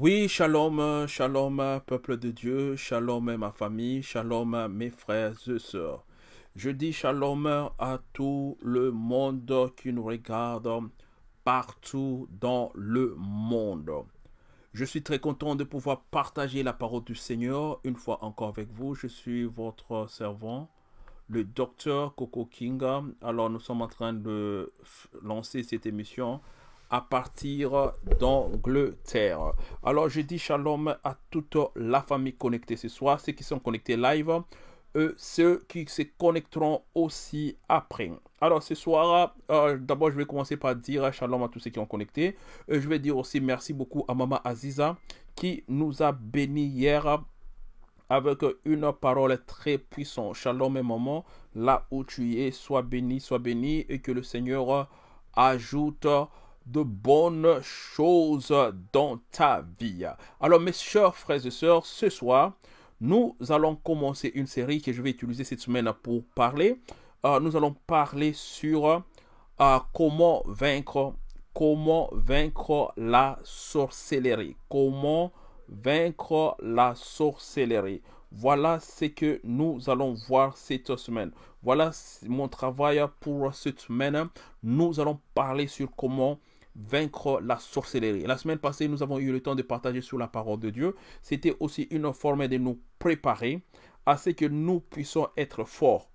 Oui, shalom, shalom, peuple de Dieu, shalom ma famille, shalom mes frères et sœurs. Je dis shalom à tout le monde qui nous regarde partout dans le monde. Je suis très content de pouvoir partager la parole du Seigneur une fois encore avec vous. Je suis votre servant, le docteur Coco King. Alors nous sommes en train de lancer cette émission partir d'Angleterre. Alors je dis shalom à toute la famille connectée ce soir, ceux qui sont connectés live, euh, ceux qui se connecteront aussi après. Alors ce soir, euh, d'abord je vais commencer par dire shalom à tous ceux qui ont connecté. Euh, je vais dire aussi merci beaucoup à Mama Aziza qui nous a béni hier avec une parole très puissante. Shalom et maman, là où tu es, sois béni, sois béni et que le Seigneur ajoute de bonnes choses dans ta vie. Alors mes chers frères et sœurs, ce soir, nous allons commencer une série que je vais utiliser cette semaine pour parler. Euh, nous allons parler sur euh, comment vaincre, comment vaincre la sorcellerie, comment vaincre la sorcellerie. Voilà ce que nous allons voir cette semaine. Voilà mon travail pour cette semaine. Nous allons parler sur comment vaincre la sorcellerie. La semaine passée, nous avons eu le temps de partager sur la parole de Dieu. C'était aussi une forme de nous préparer à ce que nous puissions être forts.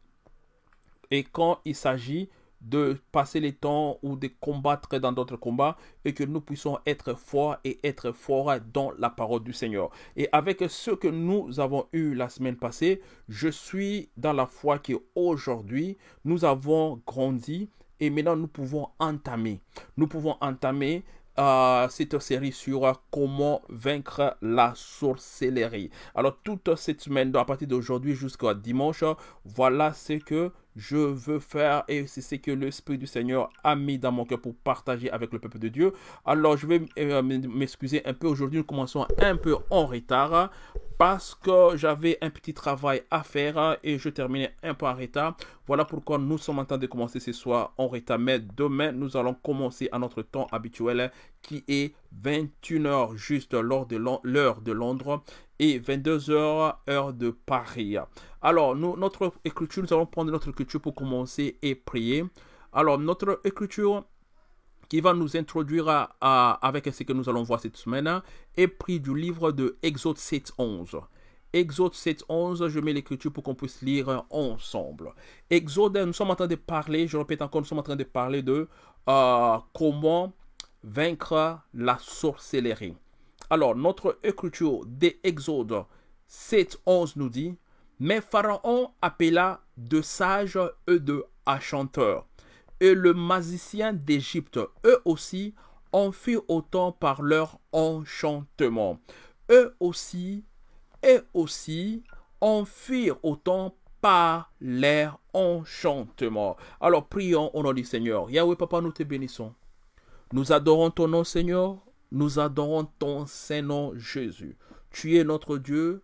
Et quand il s'agit de passer les temps ou de combattre dans d'autres combats et que nous puissions être forts et être forts dans la parole du Seigneur. Et avec ce que nous avons eu la semaine passée, je suis dans la foi aujourd'hui, nous avons grandi et maintenant, nous pouvons entamer. Nous pouvons entamer euh, cette série sur euh, comment vaincre la sorcellerie. Alors toute cette semaine, à partir d'aujourd'hui jusqu'à dimanche, voilà ce que je veux faire et c'est ce que l'Esprit du Seigneur a mis dans mon cœur pour partager avec le peuple de Dieu. Alors je vais euh, m'excuser un peu aujourd'hui, nous commençons un peu en retard parce que j'avais un petit travail à faire et je terminais un peu en retard. Voilà pourquoi nous sommes en train de commencer ce soir en retard. Mais demain, nous allons commencer à notre temps habituel qui est 21h juste lors de l'heure de Londres et 22h heure de Paris. Alors, notre écriture, nous allons prendre notre écriture pour commencer et prier. Alors, notre écriture qui va nous introduire avec ce que nous allons voir cette semaine, est pris du livre de Exode 7, 11. Exode 7, 11, je mets l'écriture pour qu'on puisse lire ensemble. Exode, nous sommes en train de parler, je répète encore, nous sommes en train de parler de euh, comment vaincre la sorcellerie. Alors, notre écriture des Exode 7, 11 nous dit, Mais Pharaon appela deux sages, et deux, achanteurs. chanteurs et le magicien d'Égypte, eux aussi, en furent autant par leur enchantement. Eux aussi, eux aussi, en furent autant par leur enchantement. Alors prions au nom du Seigneur. Yahweh Papa, nous te bénissons. Nous adorons ton nom Seigneur. Nous adorons ton saint nom Jésus. Tu es notre Dieu.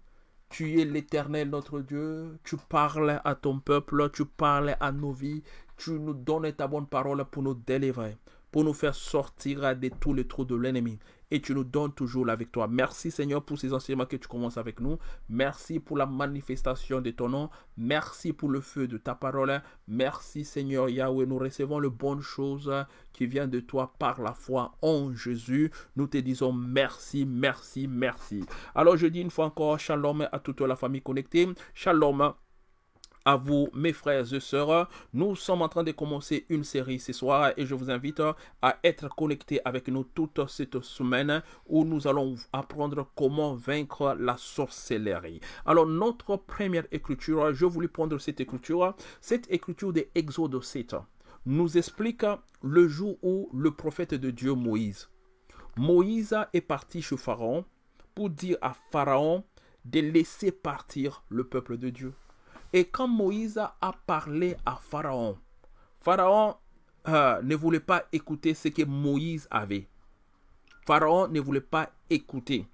Tu es l'éternel notre Dieu, tu parles à ton peuple, tu parles à nos vies, tu nous donnes ta bonne parole pour nous délivrer, pour nous faire sortir de tous les trous de l'ennemi. Et tu nous donnes toujours la victoire. Merci Seigneur pour ces enseignements que tu commences avec nous. Merci pour la manifestation de ton nom. Merci pour le feu de ta parole. Merci Seigneur Yahweh. Nous recevons les bonnes choses qui viennent de toi par la foi en Jésus. Nous te disons merci, merci, merci. Alors je dis une fois encore, shalom à toute la famille connectée. Shalom à vous, mes frères et sœurs. Nous sommes en train de commencer une série ce soir et je vous invite à être connectés avec nous toute cette semaine où nous allons apprendre comment vaincre la sorcellerie. Alors, notre première écriture, je voulais prendre cette écriture, cette écriture de Exode 7 nous explique le jour où le prophète de Dieu Moïse, Moïse est parti chez Pharaon pour dire à Pharaon de laisser partir le peuple de Dieu. Et quand Moïse a parlé à Pharaon, Pharaon euh, ne voulait pas écouter ce que Moïse avait. Pharaon ne voulait pas écouter.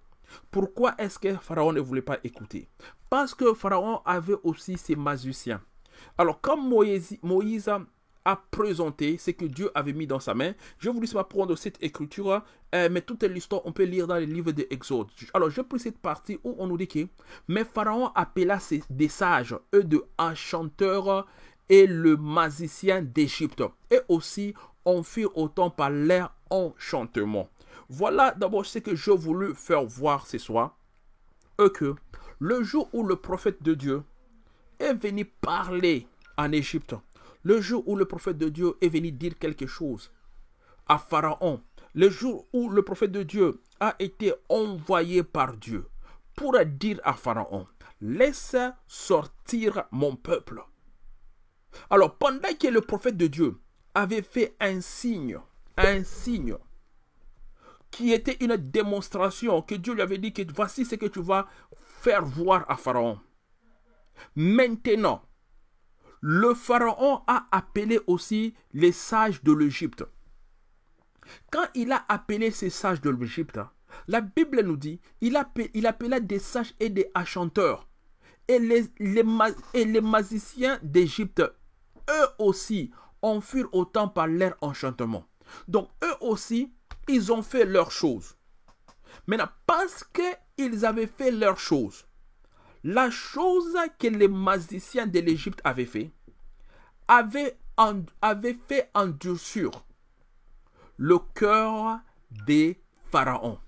Pourquoi est-ce que Pharaon ne voulait pas écouter Parce que Pharaon avait aussi ses magiciens. Alors quand Moïse, Moïse à présenter ce que Dieu avait mis dans sa main. Je vous laisse pas prendre cette écriture, euh, mais toute l'histoire, on peut lire dans les livres de Exode. Alors, je pris cette partie où on nous dit que Mais Pharaon appela ses, des sages, eux de enchanteurs et le magicien d'Égypte. Et aussi, on fit autant par leur enchantement. Voilà d'abord ce que je voulais faire voir ce soir. eux que le jour où le prophète de Dieu est venu parler en Égypte, le jour où le prophète de Dieu est venu dire quelque chose à Pharaon, le jour où le prophète de Dieu a été envoyé par Dieu pour dire à Pharaon, laisse sortir mon peuple. Alors, pendant que le prophète de Dieu avait fait un signe, un signe, qui était une démonstration que Dieu lui avait dit que voici ce que tu vas faire voir à Pharaon. Maintenant, le Pharaon a appelé aussi les sages de l'Égypte. Quand il a appelé ces sages de l'Égypte, la Bible nous dit, il, a il appela des sages et des enchanteurs. Et les, magiciens d'Égypte, eux aussi, en furent autant par leur enchantement. Donc, eux aussi, ils ont fait leurs choses. Maintenant, parce qu'ils avaient fait leurs choses, la chose que les magiciens de l'Égypte avaient fait, avait, en, avait fait endurcir le cœur des pharaons.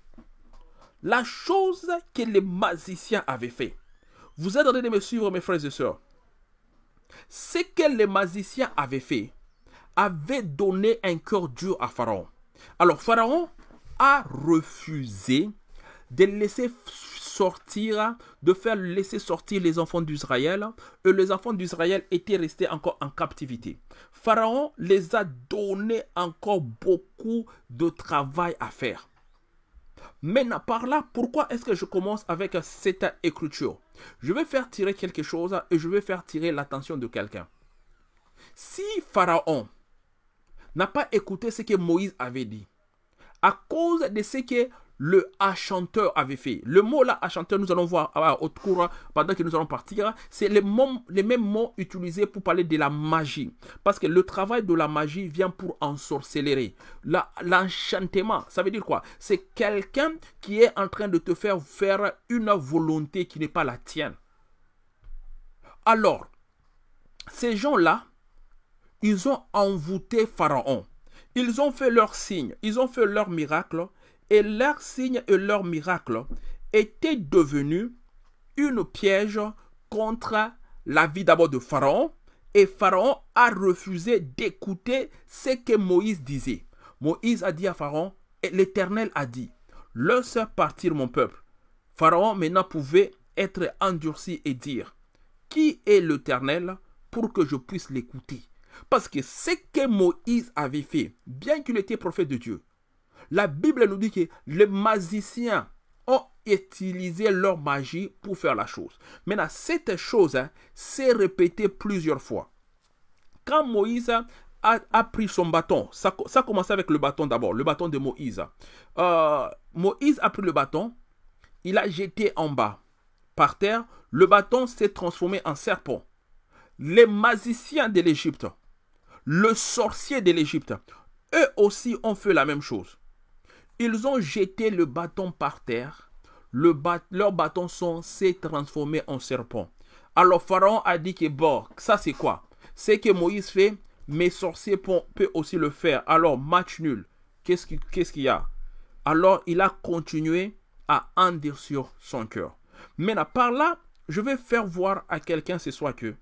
La chose que les magiciens avaient fait. Vous êtes en de me suivre, mes frères et sœurs. Ce que les magiciens avaient fait avait donné un cœur dur à Pharaon. Alors Pharaon a refusé de laisser sortir, de faire laisser sortir les enfants d'Israël. Et les enfants d'Israël étaient restés encore en captivité. Pharaon les a donné encore beaucoup de travail à faire. Maintenant, par là, pourquoi est-ce que je commence avec cette écriture Je vais faire tirer quelque chose et je vais faire tirer l'attention de quelqu'un. Si Pharaon n'a pas écouté ce que Moïse avait dit, à cause de ce que le achanteur avait fait. Le mot là, achanteur, nous allons voir à ah, cours, bah, pendant que nous allons partir, c'est les, les mêmes mots utilisés pour parler de la magie. Parce que le travail de la magie vient pour ensorceler. L'enchantement, ça veut dire quoi C'est quelqu'un qui est en train de te faire faire une volonté qui n'est pas la tienne. Alors, ces gens-là, ils ont envoûté Pharaon. Ils ont fait leur signes, ils ont fait leurs miracles, et leurs signes et leurs miracles étaient devenus une piège contre la vie d'abord de Pharaon, et Pharaon a refusé d'écouter ce que Moïse disait. Moïse a dit à Pharaon, et l'Éternel a dit, laisse partir mon peuple. Pharaon maintenant pouvait être endurci et dire, qui est l'Éternel pour que je puisse l'écouter Parce que ce que Moïse avait fait, bien qu'il était prophète de Dieu, la Bible nous dit que les magiciens ont utilisé leur magie pour faire la chose. Maintenant, cette chose hein, s'est répétée plusieurs fois. Quand Moïse a, pris son bâton. Ça, ça commençait avec le bâton d'abord, le bâton de Moïse. Euh, Moïse a pris le bâton, il a jeté en bas, par terre. Le bâton s'est transformé en serpent. Les magiciens de l'Égypte, le sorcier de l'Égypte, eux aussi ont fait la même chose. Ils ont jeté le bâton par terre. Le leur bâton s'est transformé en serpent. Alors Pharaon a dit que bon, ça c'est quoi C'est que Moïse fait, Mais sorciers peut aussi le faire. Alors match nul. Qu'est-ce qu'il y a Alors il a continué à sur son cœur. Mais par là, je vais faire voir à quelqu'un ce soit que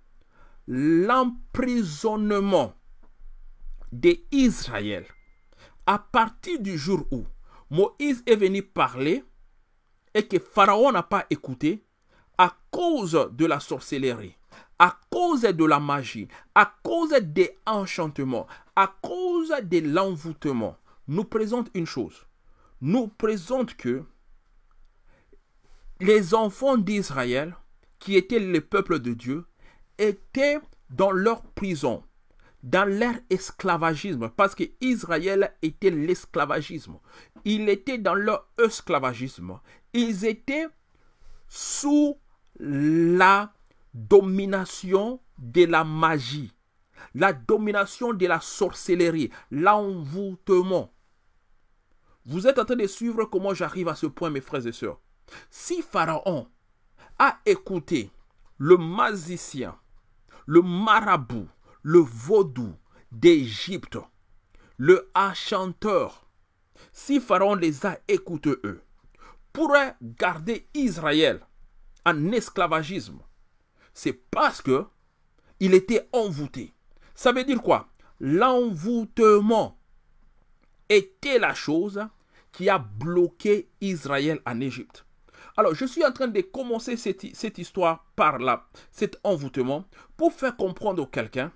l'emprisonnement d'Israël à partir du jour où Moïse est venu parler et que Pharaon n'a pas écouté à cause de la sorcellerie, à cause de la magie, à cause des enchantements, à cause de l'envoûtement, nous présente une chose. Nous présente que les enfants d'Israël, qui étaient le peuple de Dieu, étaient dans leur prison, dans leur esclavagisme, parce que Israël était l'esclavagisme. Il était dans leur esclavagisme. Ils étaient sous la domination de la magie, la domination de la sorcellerie, l'envoûtement. Vous êtes en train de suivre comment j'arrive à ce point, mes frères et sœurs. Si Pharaon a écouté le magicien, le marabout, le vaudou d'Égypte, le achanteur, si Pharaon les a écoutés eux, pourrait garder Israël en esclavagisme, c'est parce que il était envoûté. Ça veut dire quoi L'envoûtement était la chose qui a bloqué Israël en Égypte. Alors, je suis en train de commencer cette, cette histoire par là, cet envoûtement, pour faire comprendre quelqu'un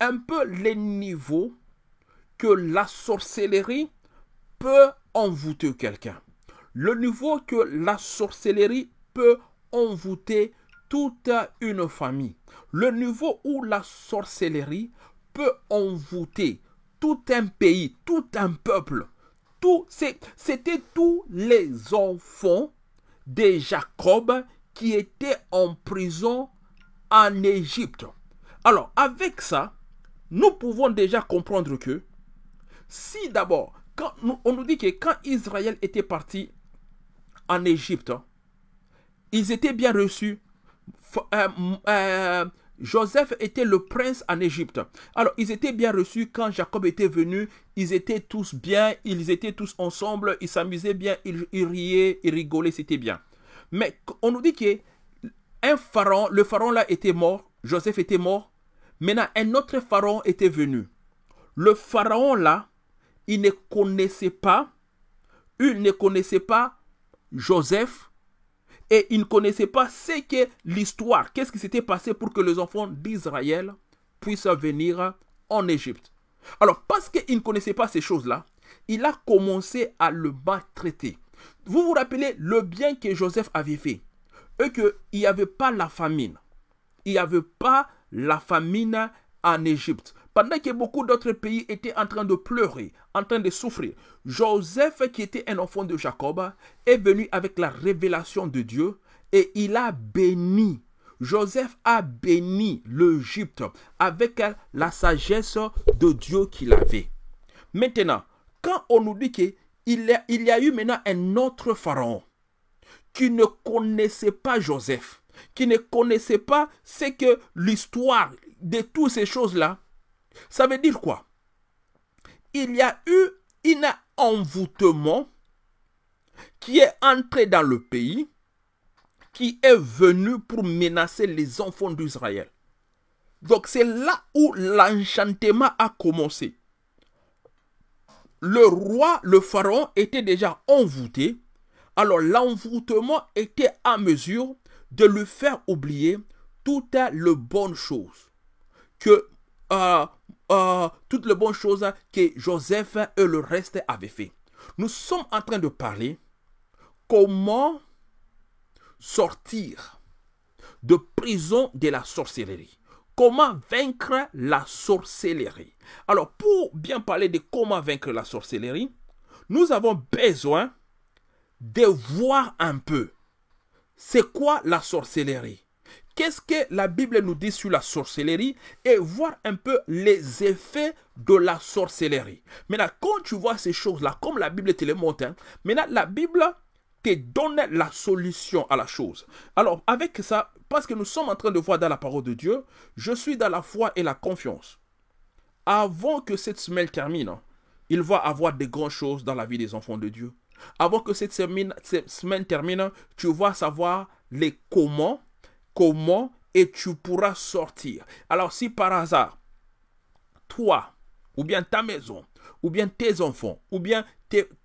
un peu les niveaux que la sorcellerie peut envoûter quelqu'un. Le niveau que la sorcellerie peut envoûter toute une famille. Le niveau où la sorcellerie peut envoûter tout un pays, tout un peuple. Tout, c'était tous les enfants de Jacob qui étaient en prison en Égypte. Alors, avec ça, nous pouvons déjà comprendre que si d'abord, on nous dit que quand Israël était parti en Égypte, hein, ils étaient bien reçus. Euh, euh, Joseph était le prince en Égypte. Alors, ils étaient bien reçus quand Jacob était venu. Ils étaient tous bien, ils étaient tous ensemble, ils s'amusaient bien, ils, riaient, ils rigolaient, c'était bien. Mais on nous dit que un pharaon, le pharaon là était mort, Joseph était mort, Maintenant, un autre pharaon était venu. Le pharaon là, il ne connaissait pas, il ne connaissait pas Joseph et il ne connaissait pas ce que l'histoire, qu'est-ce qui s'était passé pour que les enfants d'Israël puissent venir en Égypte. Alors, parce qu'il ne connaissait pas ces choses-là, il a commencé à le maltraiter. Vous vous rappelez le bien que Joseph avait fait et qu'il n'y avait pas la famine. Il n'y avait pas la famine en Égypte. Pendant que beaucoup d'autres pays étaient en train de pleurer, en train de souffrir, Joseph, qui était un enfant de Jacob, est venu avec la révélation de Dieu et il a béni. Joseph a béni l'Égypte avec la sagesse de Dieu qu'il avait. Maintenant, quand on nous dit qu'il y, y a eu maintenant un autre pharaon qui ne connaissait pas Joseph, qui ne connaissait pas c'est que l'histoire de toutes ces choses-là, ça veut dire quoi Il y a eu un envoûtement qui est entré dans le pays, qui est venu pour menacer les enfants d'Israël. Donc c'est là où l'enchantement a commencé. Le roi, le pharaon était déjà envoûté. Alors l'envoûtement était à mesure de lui faire oublier toutes les bonnes choses que euh, euh, toutes les bonnes choses que Joseph et le reste avaient fait. Nous sommes en train de parler comment sortir de prison de la sorcellerie. Comment vaincre la sorcellerie Alors, pour bien parler de comment vaincre la sorcellerie, nous avons besoin de voir un peu c'est quoi la sorcellerie Qu'est-ce que la Bible nous dit sur la sorcellerie et voir un peu les effets de la sorcellerie. Maintenant, quand tu vois ces choses-là, comme la Bible te les montre, hein, maintenant la Bible te donne la solution à la chose. Alors, avec ça, parce que nous sommes en train de voir dans la parole de Dieu, je suis dans la foi et la confiance. Avant que cette semaine termine, il va avoir de grandes choses dans la vie des enfants de Dieu. Avant que cette semaine, cette semaine termine, tu vas savoir les comment, comment, et tu pourras sortir. Alors si par hasard, toi, ou bien ta maison, ou bien tes enfants, ou bien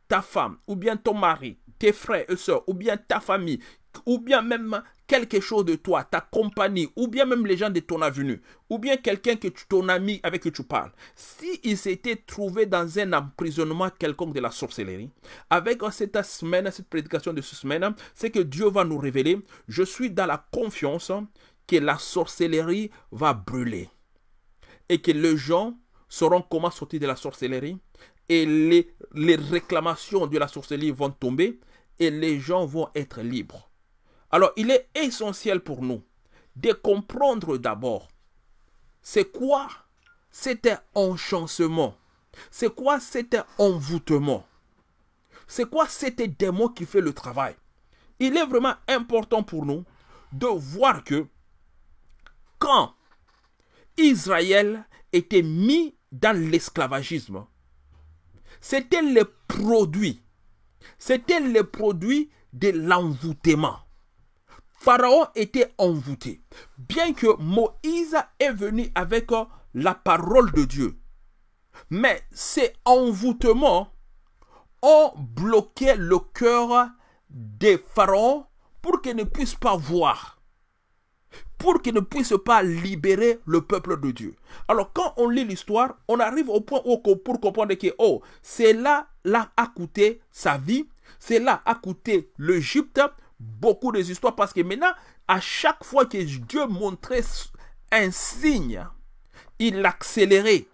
ta femme, ou bien ton mari, tes frères et soeurs, ou bien ta famille, ou bien même quelque chose de toi, ta compagnie, ou bien même les gens de ton avenue, ou bien quelqu'un que tu, ton ami avec qui tu parles, s'il s'était trouvé dans un emprisonnement quelconque de la sorcellerie, avec cette semaine, cette prédication de cette semaine, c'est que Dieu va nous révéler, je suis dans la confiance que la sorcellerie va brûler et que les gens sauront comment sortir de la sorcellerie et les, les réclamations de la sorcellerie vont tomber et les gens vont être libres. Alors, il est essentiel pour nous de comprendre d'abord c'est quoi cet enchancement, c'est quoi cet envoûtement, c'est quoi cet démon qui fait le travail. Il est vraiment important pour nous de voir que quand Israël était mis dans l'esclavagisme, c'était le produit, c'était le produit de l'envoûtement. Pharaon était envoûté. Bien que Moïse est venu avec euh, la parole de Dieu. Mais ces envoûtements ont bloqué le cœur des pharaons pour qu'ils ne puissent pas voir, pour qu'ils ne puissent pas libérer le peuple de Dieu. Alors quand on lit l'histoire, on arrive au point où, pour comprendre que, oh, c'est là, a coûté sa vie, c'est là a coûté l'Égypte, beaucoup de histoires parce que maintenant, à chaque fois que Dieu montrait un signe, il l'accélérait.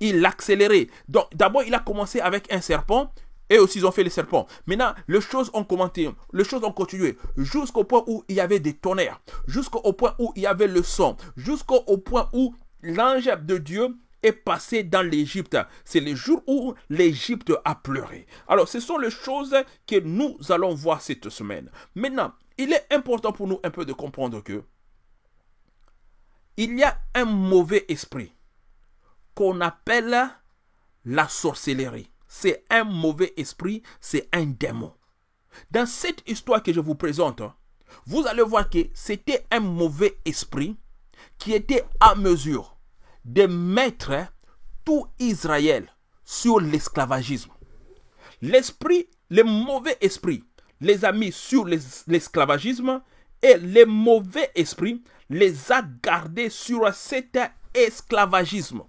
Il l'accélérait. Donc, d'abord, il a commencé avec un serpent. Et aussi, ils ont fait les serpents. Maintenant, les choses ont commenté, les choses ont continué, jusqu'au point où il y avait des tonnerres, jusqu'au point où il y avait le son, jusqu'au point où l'ange de Dieu passé dans l'Égypte. C'est le jour où l'Égypte a pleuré. Alors, ce sont les choses que nous allons voir cette semaine. Maintenant, il est important pour nous un peu de comprendre que il y a un mauvais esprit qu'on appelle la sorcellerie. C'est un mauvais esprit, c'est un démon. Dans cette histoire que je vous présente, vous allez voir que c'était un mauvais esprit qui était à mesure de mettre tout Israël sur l'esclavagisme. L'esprit, le mauvais esprit, les a mis sur l'esclavagisme et les mauvais esprit les a gardés sur cet esclavagisme.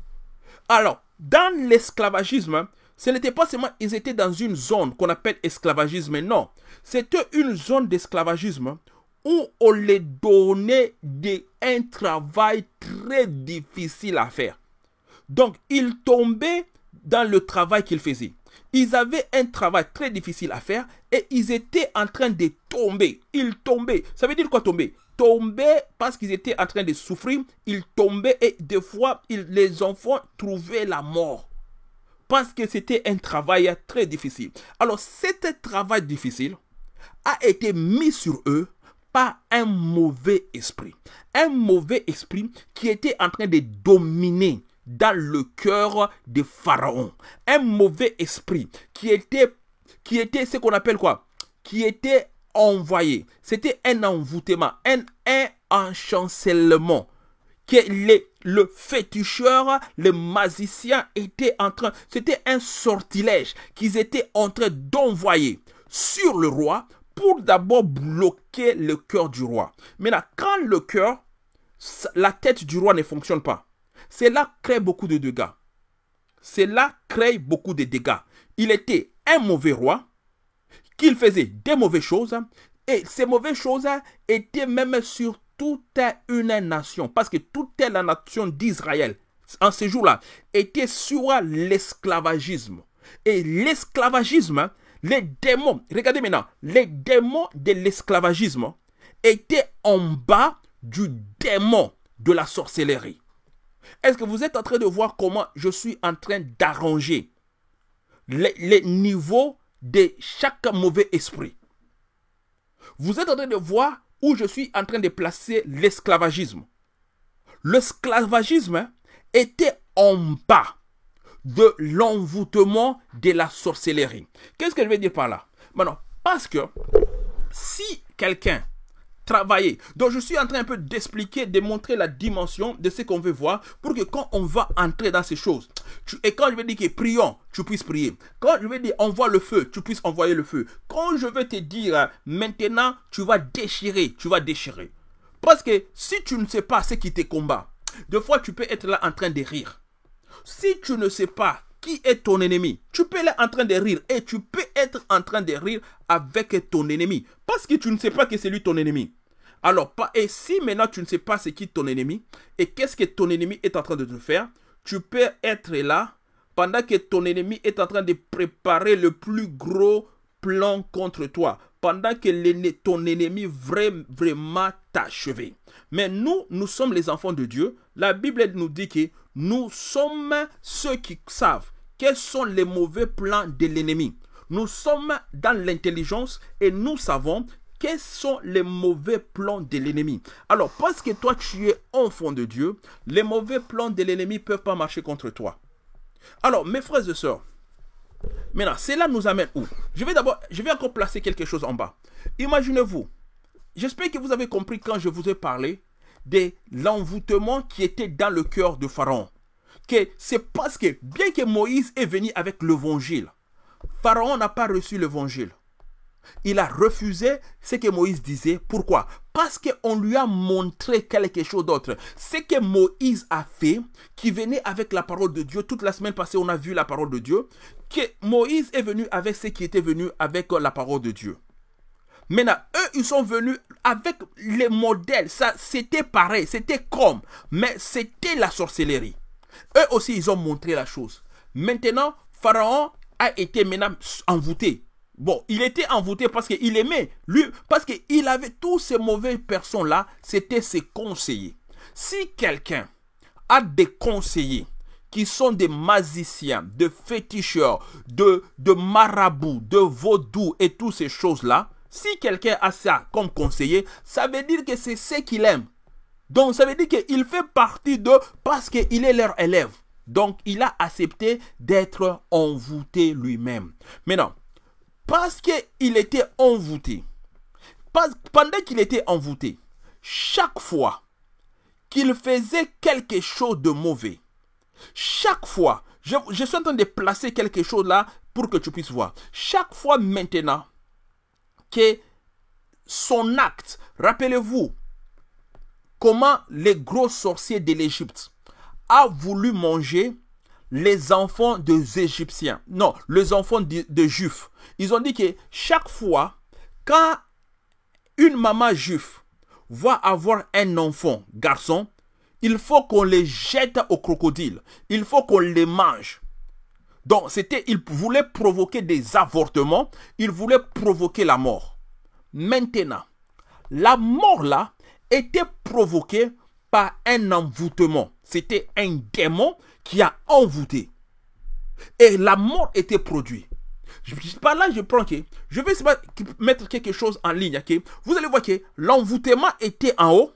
Alors, dans l'esclavagisme, ce n'était pas seulement ils étaient dans une zone qu'on appelle esclavagisme, non. C'était une zone d'esclavagisme où on les donnait un travail très difficile à faire. Donc, ils tombaient dans le travail qu'ils faisaient. Ils avaient un travail très difficile à faire et ils étaient en train de tomber. Ils tombaient. Ça veut dire quoi tomber Tomber parce qu'ils étaient en train de souffrir. Ils tombaient et des fois, ils, les enfants trouvaient la mort. Parce que c'était un travail très difficile. Alors, cet travail difficile a été mis sur eux un mauvais esprit. Un mauvais esprit qui était en train de dominer dans le cœur de Pharaon. Un mauvais esprit qui était, qui était ce qu'on appelle quoi Qui était envoyé. C'était un envoûtement, un, un enchancellement. Que les, le féticheur, le magicien était en train, c'était un sortilège qu'ils étaient en train d'envoyer sur le roi pour d'abord bloquer le cœur du roi. Maintenant, quand le cœur, la tête du roi ne fonctionne pas, cela crée beaucoup de dégâts. Cela crée beaucoup de dégâts. Il était un mauvais roi qu'il faisait des mauvaises choses et ces mauvaises choses étaient même sur toute une nation parce que toute la nation d'Israël en ce jour là était sur l'esclavagisme. Et l'esclavagisme, les démons, regardez maintenant, les démons de l'esclavagisme étaient en bas du démon de la sorcellerie. Est-ce que vous êtes en train de voir comment je suis en train d'arranger les, niveaux de chaque mauvais esprit Vous êtes en train de voir où je suis en train de placer l'esclavagisme. L'esclavagisme était en bas de l'envoûtement de la sorcellerie. Qu'est-ce que je veux dire par là Maintenant, parce que si quelqu'un travaillait, donc je suis en train un peu d'expliquer, de montrer la dimension de ce qu'on veut voir pour que quand on va entrer dans ces choses, tu, et quand je vais dire que prions, tu puisses prier. Quand je vais dire envoie le feu, tu puisses envoyer le feu. Quand je vais te dire hein, maintenant, tu vas déchirer, tu vas déchirer. Parce que si tu ne sais pas ce qui te combat, deux fois tu peux être là en train de rire. Si tu ne sais pas qui est ton ennemi, tu peux être en train de rire et tu peux être en train de rire avec ton ennemi parce que tu ne sais pas que c'est lui ton ennemi. Alors, et si maintenant tu ne sais pas ce qui ton ennemi et qu'est-ce que ton ennemi est en train de te faire, tu peux être là pendant que ton ennemi est en train de préparer le plus gros plan contre toi, pendant que ton ennemi vraiment t'achever. Mais nous, nous sommes les enfants de Dieu. La Bible nous dit que nous sommes ceux qui savent quels sont les mauvais plans de l'ennemi. Nous sommes dans l'intelligence et nous savons quels sont les mauvais plans de l'ennemi. Alors, parce que toi, tu es enfant de Dieu, les mauvais plans de l'ennemi ne peuvent pas marcher contre toi. Alors, mes frères et sœurs, maintenant, cela nous amène où Je vais d'abord, je vais encore placer quelque chose en bas. Imaginez-vous, j'espère que vous avez compris quand je vous ai parlé de l'envoûtement qui était dans le cœur de Pharaon. Que c'est parce que, bien que Moïse est venu avec l'évangile, Pharaon n'a pas reçu l'évangile. Il a refusé ce que Moïse disait. Pourquoi Parce qu'on lui a montré quelque chose d'autre. Ce que Moïse a fait, qui venait avec la parole de Dieu, toute la semaine passée, on a vu la parole de Dieu, que Moïse est venu avec ce qui était venu avec la parole de Dieu. Maintenant, eux, ils sont venus avec les modèles. Ça, c'était pareil, c'était comme. Mais c'était la sorcellerie. Eux aussi, ils ont montré la chose. Maintenant, Pharaon a été maintenant envoûté. Bon, il était envoûté parce qu'il aimait, lui, parce qu'il avait tous ces mauvaises personnes-là, c'était ses conseillers. Si quelqu'un a des conseillers qui sont des magiciens, de féticheurs, de, de marabouts, de vaudous et toutes ces choses-là, si quelqu'un a ça comme conseiller, ça veut dire que c'est ce qu'il aime. Donc ça veut dire qu'il fait partie d'eux parce qu'il est leur élève. Donc il a accepté d'être envoûté lui-même. Maintenant, parce qu'il était envoûté, pendant qu'il était envoûté, chaque fois qu'il faisait quelque chose de mauvais, chaque fois, je, je suis en train de placer quelque chose là pour que tu puisses voir, chaque fois maintenant que son acte, rappelez-vous, comment les gros sorciers de l'Égypte a voulu manger les enfants des Égyptiens. Non, les enfants de, Juifs. Ils ont dit que chaque fois, quand une maman juive va avoir un enfant, garçon, il faut qu'on les jette au crocodile. Il faut qu'on les mange. Donc, c'était, il voulait provoquer des avortements, il voulait provoquer la mort. Maintenant, la mort là était provoquée par un envoûtement. C'était un démon qui a envoûté. Et la mort était produite. Par là, je prends que je vais mettre quelque chose en ligne. Ok, Vous allez voir que l'envoûtement était en haut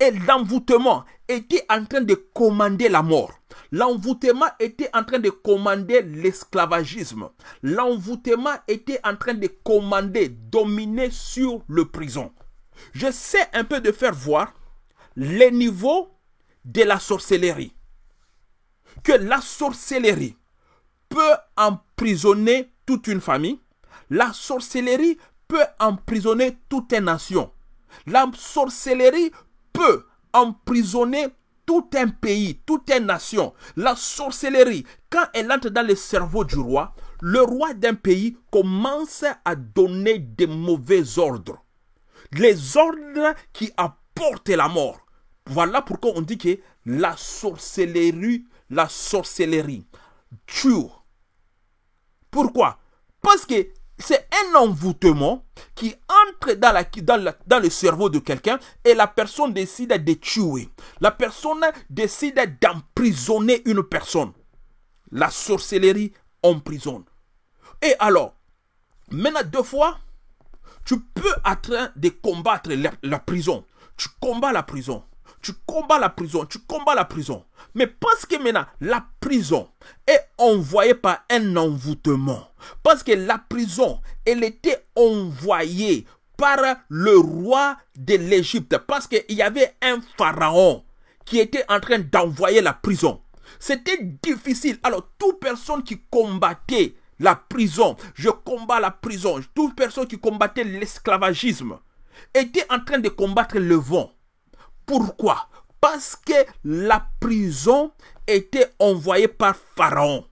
et l'envoûtement était en train de commander la mort. L'envoûtement était en train de commander l'esclavagisme. L'envoûtement était en train de commander, dominer sur le prison. Je sais un peu de faire voir les niveaux de la sorcellerie. Que la sorcellerie peut emprisonner toute une famille. La sorcellerie peut emprisonner toute une nation. La sorcellerie peut emprisonner tout un pays, toute une nation, la sorcellerie, quand elle entre dans le cerveau du roi, le roi d'un pays commence à donner des mauvais ordres. Les ordres qui apportent la mort. Voilà pourquoi on dit que la sorcellerie, la sorcellerie tue. Pourquoi Parce que c'est un envoûtement qui entre dans, la, dans le cerveau de quelqu'un et la personne décide de tuer. La personne décide d'emprisonner une personne. La sorcellerie emprisonne. Et alors, maintenant deux fois, tu peux être de combattre la prison. Tu combats la prison tu combats la prison, tu combats la prison. Mais parce que maintenant, la prison est envoyée par un envoûtement. Parce que la prison, elle était envoyée par le roi de l'Égypte. Parce qu'il y avait un pharaon qui était en train d'envoyer la prison. C'était difficile. Alors, toute personne qui combattait la prison, je combats la prison, toute personne qui combattait l'esclavagisme, était en train de combattre le vent. Pourquoi Parce que la prison était envoyée par Pharaon.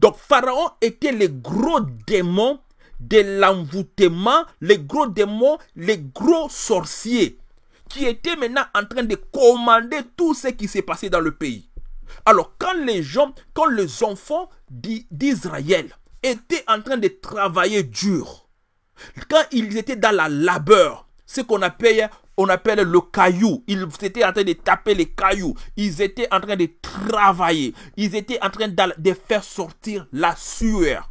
Donc Pharaon était le gros démon de l'envoûtement, le gros démon, les gros sorciers qui était maintenant en train de commander tout ce qui s'est passé dans le pays. Alors quand les gens, quand les enfants d'Israël étaient en train de travailler dur, quand ils étaient dans la labeur, ce qu'on appelle on appelle le caillou. Ils étaient en train de taper les cailloux. Ils étaient en train de travailler. Ils étaient en train de faire sortir la sueur.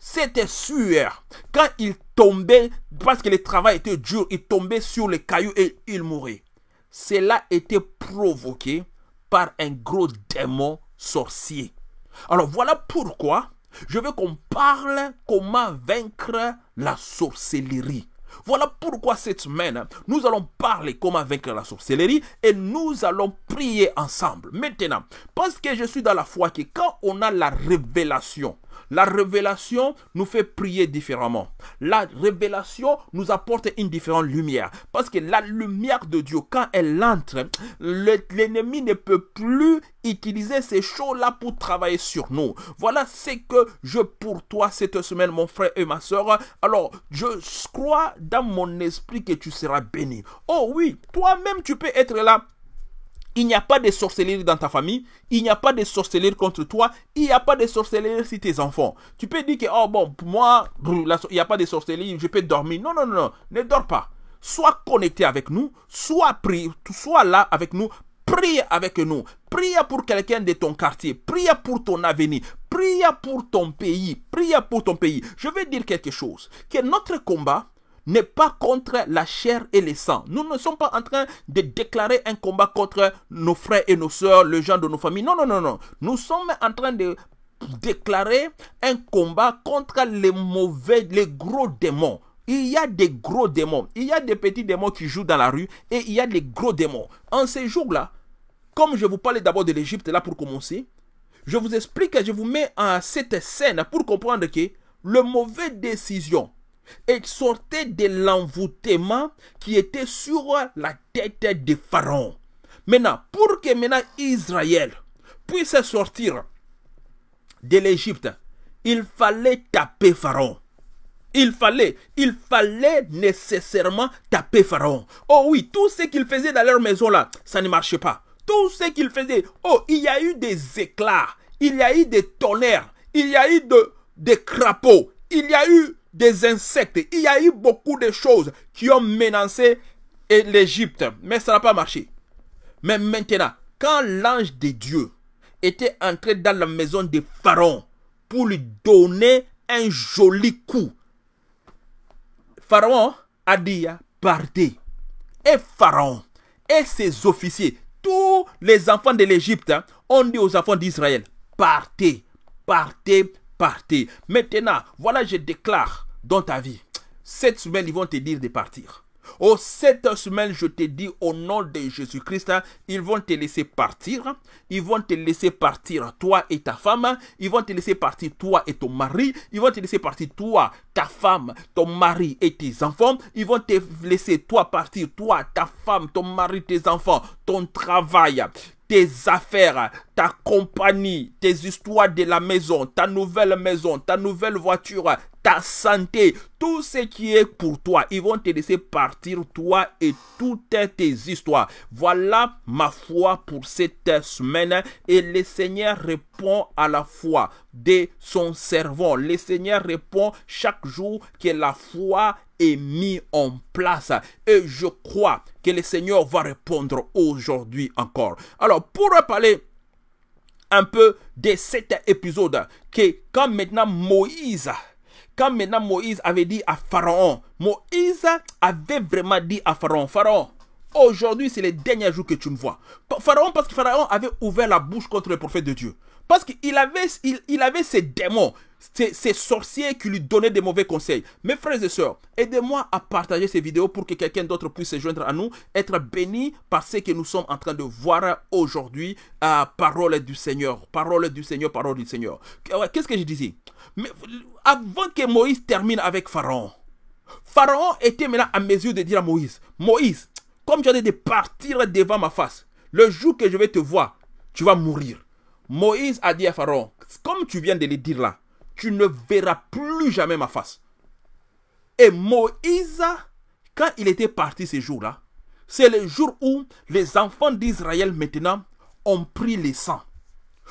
C'était sueur. Quand ils tombaient, parce que le travail était dur, ils tombaient sur les cailloux et ils mouraient. Cela était provoqué par un gros démon sorcier. Alors voilà pourquoi je veux qu'on parle comment vaincre la sorcellerie. Voilà pourquoi cette semaine, nous allons parler comment vaincre la sorcellerie et nous allons prier ensemble. Maintenant, parce que je suis dans la foi que quand on a la révélation, la révélation nous fait prier différemment. La révélation nous apporte une différente lumière. Parce que la lumière de Dieu, quand elle entre, l'ennemi ne peut plus utiliser ces choses-là pour travailler sur nous. Voilà ce que je pour toi cette semaine, mon frère et ma soeur. Alors, je crois dans mon esprit que tu seras béni. Oh oui, toi-même, tu peux être là il n'y a pas de sorcellerie dans ta famille. Il n'y a pas de sorcellerie contre toi. Il n'y a pas de sorcellerie sur tes enfants. Tu peux dire que, oh bon, pour moi, il n'y a pas de sorcellerie, je peux dormir. Non, non, non, non, ne dors pas. Sois connecté avec nous. Sois, sois là avec nous. Prie avec nous. Prie pour quelqu'un de ton quartier. Prie pour ton avenir. Prie pour ton pays. Prie pour ton pays. Je vais dire quelque chose. Que notre combat, n'est pas contre la chair et le sang. Nous ne sommes pas en train de déclarer un combat contre nos frères et nos sœurs, les gens de nos familles. Non, non, non, non. Nous sommes en train de déclarer un combat contre les mauvais, les gros démons. Il y a des gros démons, il y a des petits démons qui jouent dans la rue et il y a des gros démons. En ces jours-là, comme je vous parlais d'abord de l'Égypte là pour commencer, je vous explique, je vous mets à cette scène pour comprendre que le mauvais décision et sortait de l'envoûtement qui était sur la tête de Pharaon. Maintenant, pour que maintenant Israël puisse sortir de l'Égypte, il fallait taper Pharaon. Il fallait, il fallait nécessairement taper Pharaon. Oh oui, tout ce qu'ils faisaient dans leur maison là, ça ne marchait pas. Tout ce qu'ils faisaient, oh, il y a eu des éclats, il y a eu des tonnerres, il y a eu des crapauds, il y a eu des insectes. Il y a eu beaucoup de choses qui ont menacé l'Égypte, mais ça n'a pas marché. Mais maintenant, quand l'ange de Dieu était entré dans la maison de Pharaon pour lui donner un joli coup, Pharaon a dit partez. Et Pharaon et ses officiers, tous les enfants de l'Égypte, hein, ont dit aux enfants d'Israël partez, partez, Maintenant, voilà, je déclare dans ta vie. Cette semaine, ils vont te dire de partir. Oh, cette semaine, je te dis au nom de Jésus-Christ, ils vont te laisser partir. Ils vont te laisser partir, toi et ta femme. Ils vont te laisser partir, toi et ton mari. Ils vont te laisser partir, toi, ta femme, ton mari et tes enfants. Ils vont te laisser, toi, partir, toi, ta femme, ton mari, tes enfants, ton travail tes affaires, ta compagnie, tes histoires de la maison, ta nouvelle maison, ta nouvelle voiture, ta santé, tout ce qui est pour toi. Ils vont te laisser partir, toi et toutes tes histoires. Voilà ma foi pour cette semaine. Et le Seigneur répond à la foi de son servant. Le Seigneur répond chaque jour que la foi mis en place. Et je crois que le Seigneur va répondre aujourd'hui encore. Alors, pour parler un peu de cet épisode, que quand maintenant Moïse quand maintenant Moïse avait dit à Pharaon, Moïse avait vraiment dit à Pharaon, Pharaon, aujourd'hui c'est le dernier jour que tu me vois. Pharaon, parce que Pharaon avait ouvert la bouche contre le prophète de Dieu. Parce qu'il avait, il, il avait ses démons ces sorciers qui lui donnaient des mauvais conseils. Mes frères et sœurs, aidez-moi à partager ces vidéos pour que quelqu'un d'autre puisse se joindre à nous, être béni par ce que nous sommes en train de voir aujourd'hui. Euh, parole du Seigneur, parole du Seigneur, parole du Seigneur. Qu'est-ce que je disais Mais Avant que Moïse termine avec Pharaon, Pharaon était maintenant à mesure de dire à Moïse, Moïse, comme tu as de partir devant ma face, le jour que je vais te voir, tu vas mourir. Moïse a dit à Pharaon, comme tu viens de le dire là, tu ne verras plus jamais ma face. Et Moïse, quand il était parti ces jours-là, c'est le jour où les enfants d'Israël maintenant ont pris les sangs.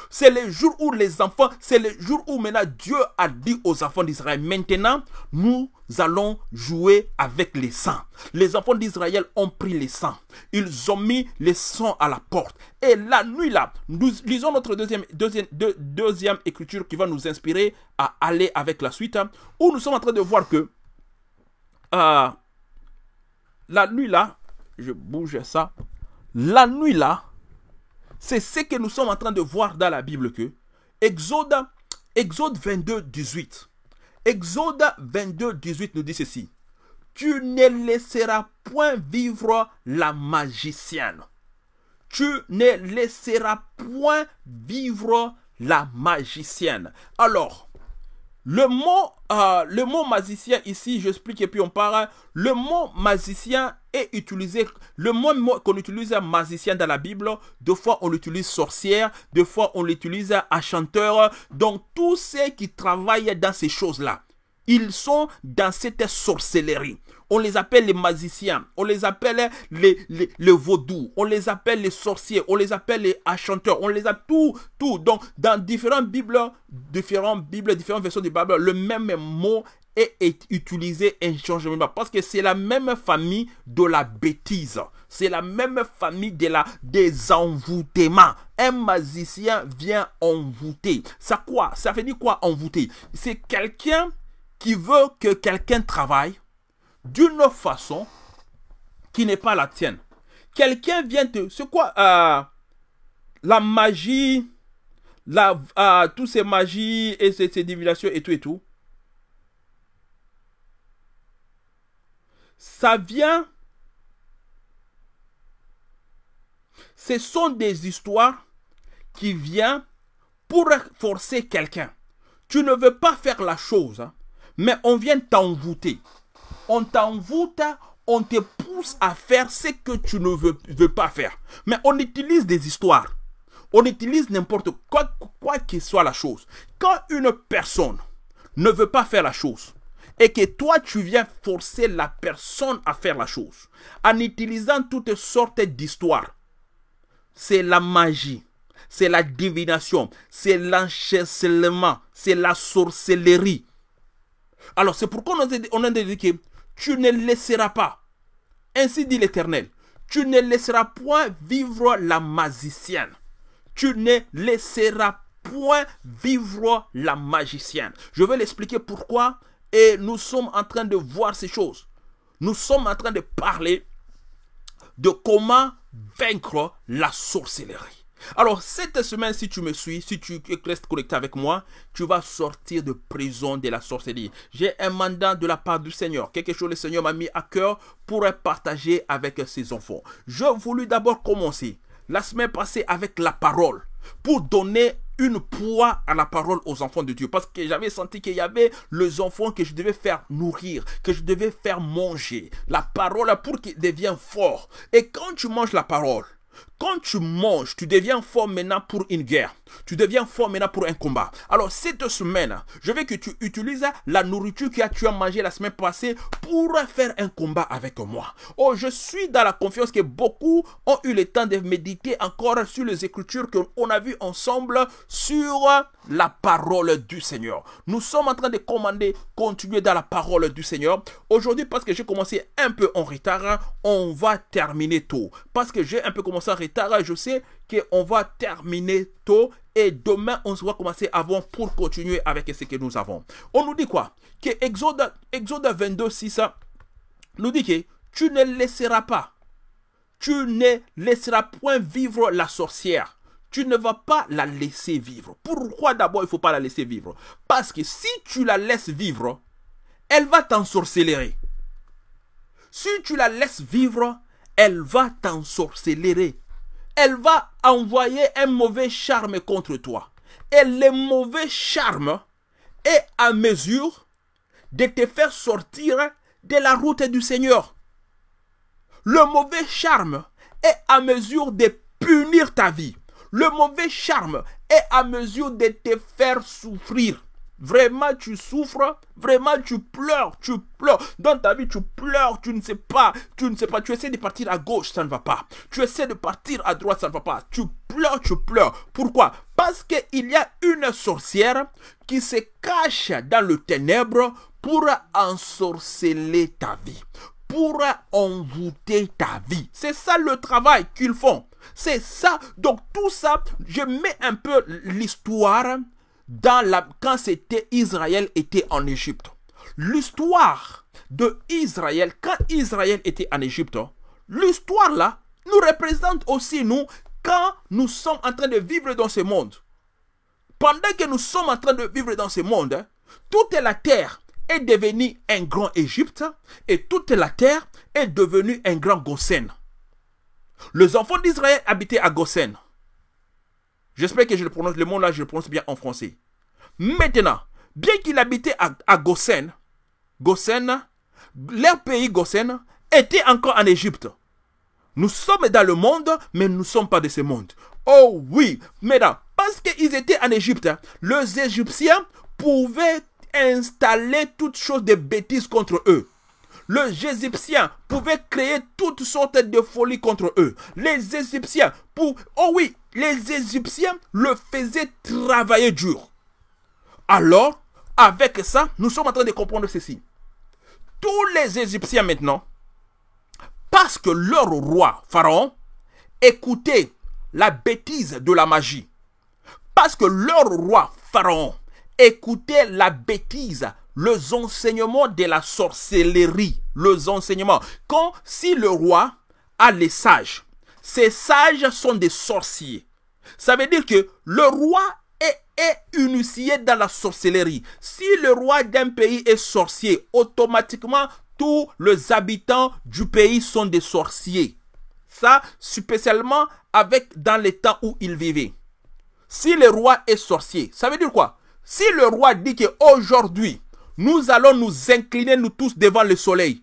C'est le jour où les enfants, c'est le jour où maintenant Dieu a dit aux enfants d'Israël, maintenant, nous allons jouer avec les saints Les enfants d'Israël ont pris les saints Ils ont mis les saints à la porte. Et la nuit là, nous lisons notre deuxième, deuxième, deuxième écriture qui va nous inspirer à aller avec la suite, hein, où nous sommes en train de voir que euh, la nuit là, je bouge ça, la nuit là, c'est ce que nous sommes en train de voir dans la Bible que Exode, Exode 22, 18. Exode 22, 18 nous dit ceci. Tu ne laisseras point vivre la magicienne. Tu ne laisseras point vivre la magicienne. Alors, le mot, euh, le mot magicien ici, j'explique et puis on part. Le mot magicien et utiliser Le mot qu'on utilise magicien dans la Bible, deux fois on l'utilise sorcière, deux fois on l'utilise à chanteur. Donc tous ceux qui travaillent dans ces choses-là, ils sont dans cette sorcellerie. On les appelle les magiciens, on les appelle les, les, les vaudous, on les appelle les sorciers, on les appelle les achanteurs, on les a tout, tout. Donc, dans différentes Bibles, différentes Bibles, différentes versions de Bible, le même mot et est utilisé changement. parce que c'est la même famille de la bêtise. C'est la même famille de la, des Un magicien vient envoûter. Ça quoi Ça veut dire quoi envoûter C'est quelqu'un qui veut que quelqu'un travaille d'une façon qui n'est pas la tienne. Quelqu'un vient te... C'est quoi euh, La magie, la, tous euh, tous ces magies et ces divinations et tout et tout. ça vient... Ce sont des histoires qui viennent pour forcer quelqu'un. Tu ne veux pas faire la chose, hein, mais on vient t'envoûter. On t'envoûte, on te pousse à faire ce que tu ne veux, pas faire. Mais on utilise des histoires. On utilise n'importe quoi, quoi soit la chose. Quand une personne ne veut pas faire la chose, et que toi tu viens forcer la personne à faire la chose en utilisant toutes sortes d'histoires. C'est la magie, c'est la divination, c'est l'enchaînement, c'est la sorcellerie. Alors c'est pourquoi on a dit que tu ne laisseras pas. Ainsi dit l'Éternel, tu ne laisseras point vivre la magicienne. Tu ne laisseras point vivre la magicienne. Je vais l'expliquer pourquoi et nous sommes en train de voir ces choses. Nous sommes en train de parler de comment vaincre la sorcellerie. Alors, cette semaine, si tu me suis, si tu restes connecté avec moi, tu vas sortir de prison de la sorcellerie. J'ai un mandat de la part du Seigneur. Quelque chose le Seigneur m'a mis à cœur pour partager avec ses enfants. Je voulais d'abord commencer la semaine passée avec la parole pour donner une poids à la parole aux enfants de Dieu. Parce que j'avais senti qu'il y avait les enfants que je devais faire nourrir, que je devais faire manger. La parole pour qu'ils deviennent forts. Et quand tu manges la parole, quand tu manges, tu deviens fort maintenant pour une guerre. Tu deviens fort maintenant pour un combat. Alors cette semaine, je veux que tu utilises la nourriture que tu as mangée la semaine passée pour faire un combat avec moi. Oh, je suis dans la confiance que beaucoup ont eu le temps de méditer encore sur les écritures qu'on a vues ensemble sur la parole du Seigneur. Nous sommes en train de commander, continuer dans la parole du Seigneur. Aujourd'hui, parce que j'ai commencé un peu en retard, on va terminer tôt. Parce que j'ai un peu commencé en retard, je sais qu'on va terminer tôt et demain, on se va commencer avant pour continuer avec ce que nous avons. On nous dit quoi Que Exode, Exode 22, 6 nous dit que tu ne laisseras pas, tu ne laisseras point vivre la sorcière. Tu ne vas pas la laisser vivre. Pourquoi d'abord il ne faut pas la laisser vivre Parce que si tu la laisses vivre, elle va t'ensorcellerer. Si tu la laisses vivre, elle va t'ensorcellerer elle va envoyer un mauvais charme contre toi. Et le mauvais charme est à mesure de te faire sortir de la route du Seigneur. Le mauvais charme est à mesure de punir ta vie. Le mauvais charme est à mesure de te faire souffrir. Vraiment, tu souffres. Vraiment, tu pleures. Tu pleures. Dans ta vie, tu pleures. Tu ne sais pas. Tu ne sais pas. Tu essaies de partir à gauche, ça ne va pas. Tu essaies de partir à droite, ça ne va pas. Tu pleures, tu pleures. Pourquoi Parce qu'il y a une sorcière qui se cache dans le ténèbre pour ensorceler ta vie pour envoûter ta vie. C'est ça le travail qu'ils font. C'est ça. Donc tout ça, je mets un peu l'histoire dans quand c'était Israël était en Égypte. L'histoire de Israël, quand Israël était en Égypte, l'histoire là nous représente aussi nous quand nous sommes en train de vivre dans ce monde. Pendant que nous sommes en train de vivre dans ce monde, toute la terre est devenue un grand Égypte et toute la terre est devenue un grand Gossène. Les enfants d'Israël habitaient à Gossène. J'espère que je le prononce, le mot-là, je le prononce bien en français. Maintenant, bien qu'il habitait à, Goshen, Gossen, leur pays Gossen était encore en Égypte. Nous sommes dans le monde, mais nous ne sommes pas de ce monde. Oh oui, là, parce qu'ils étaient en Égypte, hein, les Égyptiens pouvaient installer toutes sortes de bêtises contre eux. Les Égyptiens pouvaient créer toutes sortes de folies contre eux. Les Égyptiens, pour, oh oui, les Égyptiens le faisaient travailler dur. Alors, avec ça, nous sommes en train de comprendre ceci. Tous les Égyptiens maintenant, parce que leur roi, Pharaon, écoutait la bêtise de la magie, parce que leur roi, Pharaon, écoutait la bêtise, les enseignements de la sorcellerie, les enseignements. Quand si le roi a les sages, ces sages sont des sorciers. Ça veut dire que le roi est, est dans la sorcellerie. Si le roi d'un pays est sorcier, automatiquement tous les habitants du pays sont des sorciers. Ça, spécialement avec dans les temps où il vivait. Si le roi est sorcier, ça veut dire quoi Si le roi dit qu'aujourd'hui, nous allons nous incliner nous tous devant le soleil,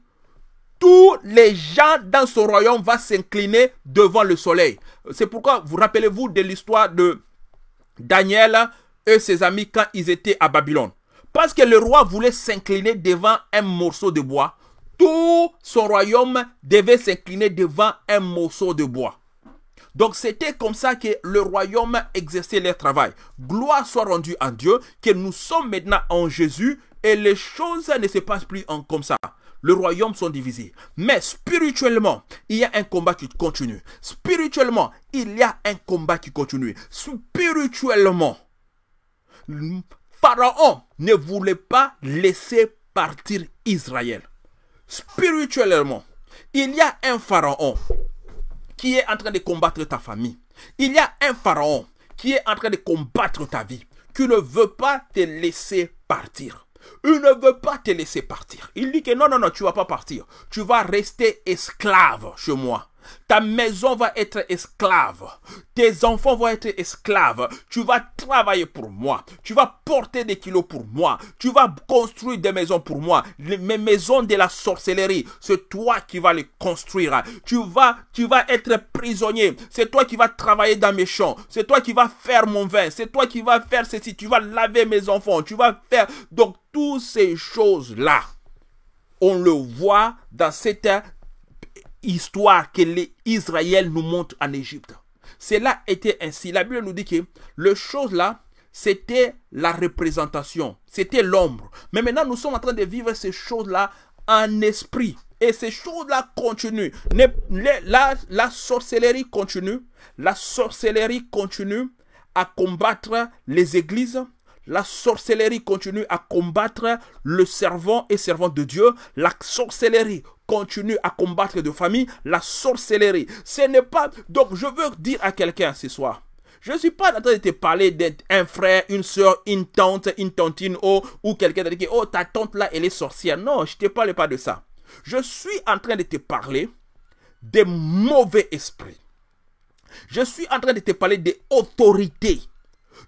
tous les gens dans ce royaume vont s'incliner devant le soleil. C'est pourquoi vous rappelez-vous de l'histoire de Daniel et ses amis quand ils étaient à Babylone. Parce que le roi voulait s'incliner devant un morceau de bois. Tout son royaume devait s'incliner devant un morceau de bois. Donc c'était comme ça que le royaume exerçait leur travail. Gloire soit rendue à Dieu, que nous sommes maintenant en Jésus et les choses ne se passent plus en, comme ça le royaume sont divisés. Mais spirituellement, il y a un combat qui continue. Spirituellement, il y a un combat qui continue. Spirituellement, Pharaon ne voulait pas laisser partir Israël. Spirituellement, il y a un Pharaon qui est en train de combattre ta famille. Il y a un Pharaon qui est en train de combattre ta vie, Tu ne veux pas te laisser partir. Il ne veut pas te laisser partir. Il dit que non, non, non, tu vas pas partir. Tu vas rester esclave chez moi. Ta maison va être esclave. Tes enfants vont être esclaves. Tu vas travailler pour moi. Tu vas porter des kilos pour moi. Tu vas construire des maisons pour moi. mes maisons de la sorcellerie, c'est toi qui vas les construire. Tu vas, tu vas être prisonnier. C'est toi qui vas travailler dans mes champs. C'est toi qui vas faire mon vin. C'est toi qui vas faire ceci. Tu vas laver mes enfants. Tu vas faire... Donc, toutes ces choses-là, on le voit dans cette histoire que l'Israël nous montre en Égypte. Cela était ainsi. La Bible nous dit que le chose là, c'était la représentation, c'était l'ombre. Mais maintenant, nous sommes en train de vivre ces choses-là en esprit. Et ces choses-là continuent. La, sorcellerie continue. La sorcellerie continue à combattre les églises, la sorcellerie continue à combattre le servant et servante de Dieu. La sorcellerie continue à combattre de famille la sorcellerie. Ce n'est pas... Donc je veux dire à quelqu'un ce soir. Je ne suis pas en train de te parler d'être un frère, une soeur, une tante, une tantine, oh, ou quelqu'un qui dit « Oh, ta tante là, elle est sorcière. » Non, je ne te parle pas de ça. Je suis en train de te parler des mauvais esprits. Je suis en train de te parler des autorités,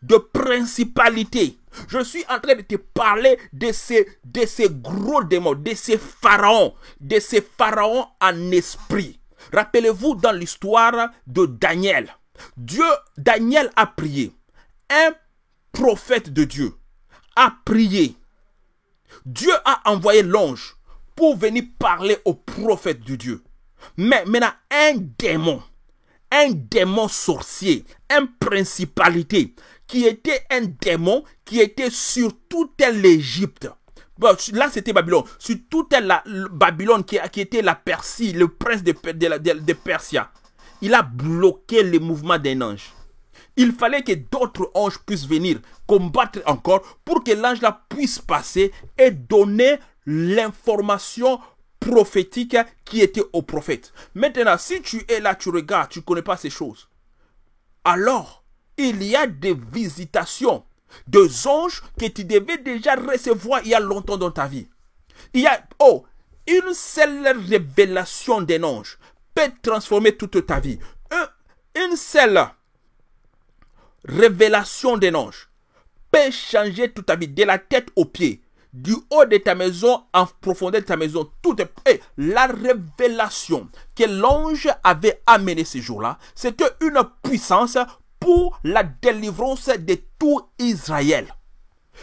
de principalités, je suis en train de te parler de ces, gros démons, de ces pharaons, de ces pharaons en esprit. Rappelez-vous dans l'histoire de Daniel. Dieu, Daniel a prié. Un prophète de Dieu a prié. Dieu a envoyé l'ange pour venir parler au prophète de Dieu. Mais maintenant, un démon, un démon sorcier, une principalité qui était un démon qui était sur toute l'Égypte. Là, c'était Babylone. Sur toute la Babylone qui, était la Persie, le prince de, de, de Persia, il a bloqué le mouvement d'un ange. Il fallait que d'autres anges puissent venir combattre encore pour que l'ange-là puisse passer et donner l'information prophétique qui était au prophète. Maintenant, si tu es là, tu regardes, tu ne connais pas ces choses. Alors, il y a des visitations, des anges que tu devais déjà recevoir il y a longtemps dans ta vie. Il y a, oh, une seule révélation d'un ange peut transformer toute ta vie. Une seule révélation d'un ange peut changer toute ta vie, de la tête aux pieds, du haut de ta maison en profondeur de ta maison. Tout et la révélation que l'ange avait amenée ce jour-là, c'était une puissance pour la délivrance de tout Israël.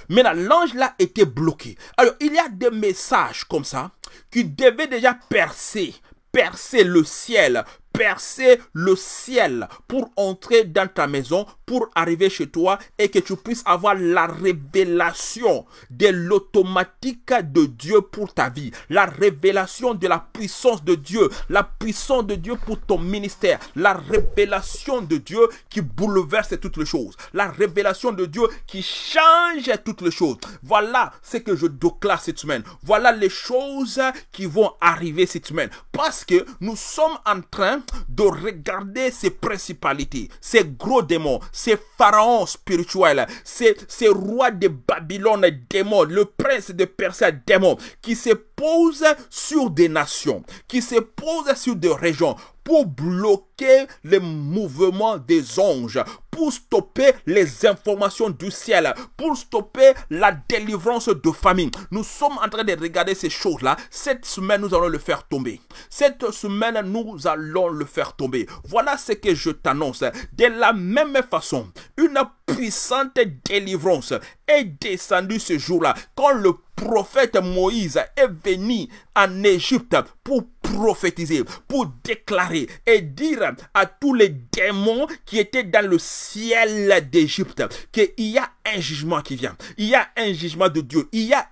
Maintenant, l'ange là était bloqué. Alors, il y a des messages comme ça qui devaient déjà percer, percer le ciel, percer le ciel pour entrer dans ta maison, pour arriver chez toi et que tu puisses avoir la révélation de l'automatique de Dieu pour ta vie, la révélation de la puissance de Dieu, la puissance de Dieu pour ton ministère, la révélation de Dieu qui bouleverse toutes les choses, la révélation de Dieu qui change toutes les choses. Voilà ce que je déclare cette semaine. Voilà les choses qui vont arriver cette semaine. Parce que nous sommes en train de regarder ces principalités, ces gros démons, ces pharaon spirituel, ces, ces rois de Babylone démon, le prince de Persia démon, qui s'est Pose sur des nations, qui se posent sur des régions pour bloquer les mouvements des anges, pour stopper les informations du ciel, pour stopper la délivrance de famine. Nous sommes en train de regarder ces choses-là. Cette semaine, nous allons le faire tomber. Cette semaine, nous allons le faire tomber. Voilà ce que je t'annonce. De la même façon, une puissante délivrance est descendue ce jour-là. Quand le prophète Moïse est venu en Égypte pour prophétiser, pour déclarer et dire à tous les démons qui étaient dans le ciel d'Égypte qu'il y a un jugement qui vient, il y a un jugement de Dieu, il y a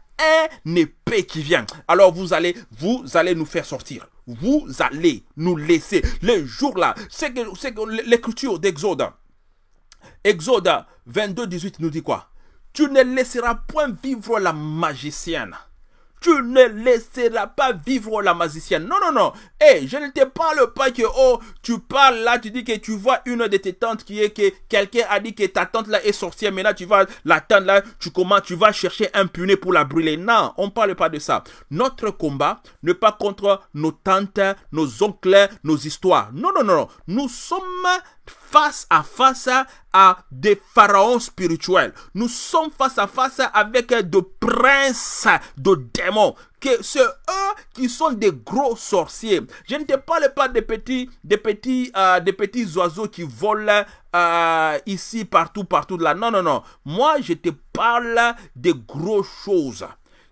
un épée qui vient. Alors vous allez, vous allez nous faire sortir. Vous allez nous laisser. Le jour-là, c'est que, que l'écriture d'Exode. Exode 22, 18 nous dit quoi tu ne laisseras point vivre la magicienne. Tu ne laisseras pas vivre la magicienne. Non, non, non. Eh, je ne te parle pas que, oh, tu parles là, tu dis que tu vois une de tes tantes qui est que quelqu'un a dit que ta tante là est sorcière. mais là tu vas l'attendre là, tu commences, tu vas chercher un punais pour la brûler. Non, on ne parle pas de ça. Notre combat n'est pas contre nos tantes, nos oncles, nos histoires. Non, non, non, non. Nous sommes face à face à des pharaons spirituels. Nous sommes face à face avec des princes, de démons, que c'est eux qui sont des gros sorciers. Je ne te parle pas des petits, des petits, euh, petits oiseaux qui volent euh, ici, partout, partout là. Non, non, non. Moi, je te parle des gros choses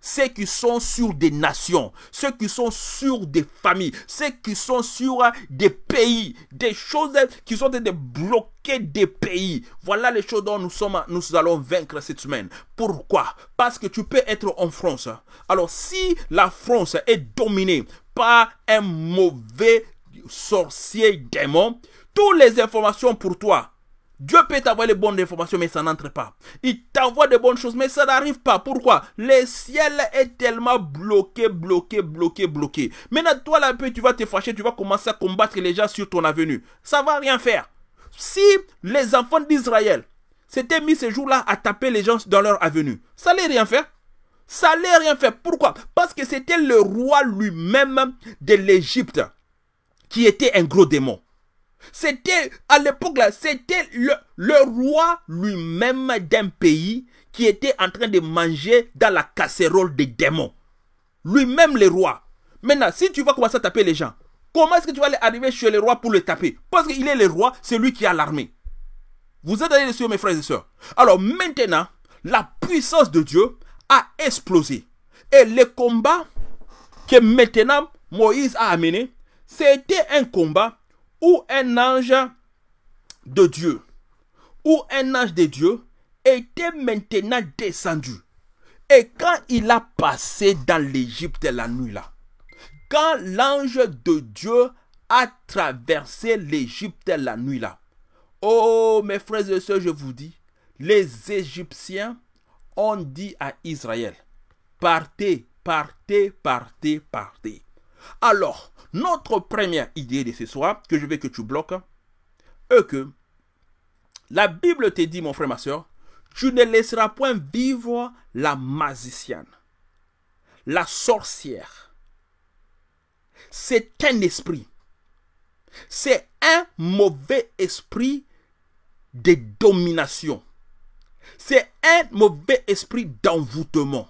ceux qui sont sur des nations, ceux qui sont sur des familles, ceux qui sont sur des pays, des choses qui sont des des pays. Voilà les choses dont nous sommes, nous allons vaincre cette semaine. Pourquoi Parce que tu peux être en France. Alors si la France est dominée par un mauvais sorcier démon, toutes les informations pour toi Dieu peut t'envoyer les bonnes informations, mais ça n'entre pas. Il t'envoie de bonnes choses, mais ça n'arrive pas. Pourquoi Le ciel est tellement bloqué, bloqué, bloqué, bloqué. Maintenant, toi, là, tu vas te fâcher, tu vas commencer à combattre les gens sur ton avenue. Ça va rien faire. Si les enfants d'Israël s'étaient mis ce jour-là à taper les gens dans leur avenue, ça n'allait rien faire. Ça n'allait rien faire. Pourquoi Parce que c'était le roi lui-même de l'Égypte qui était un gros démon. C'était, à l'époque là, c'était le, roi lui-même d'un pays qui était en train de manger dans la casserole des démons. Lui-même le roi. Maintenant, si tu vas commencer à taper les gens, comment est-ce que tu vas aller arriver chez le roi pour le taper Parce qu'il est le roi, c'est lui qui a l'armée. Vous êtes allés dessus mes frères et sœurs. Alors maintenant, la puissance de Dieu a explosé. Et le combat que maintenant Moïse a amené, c'était un combat un ange de Dieu, ou un ange de Dieu, était maintenant descendu. Et quand il a passé dans l'Égypte la nuit là, quand l'ange de Dieu a traversé l'Égypte la nuit là, oh mes frères et soeurs, je vous dis, les Égyptiens ont dit à Israël, partez, partez, partez, partez. Alors, notre première idée de ce soir, que je veux que tu bloques, est que la Bible te dit, mon frère, ma soeur, tu ne laisseras point vivre la magicienne, la sorcière. C'est un esprit. C'est un mauvais esprit de domination. C'est un mauvais esprit d'envoûtement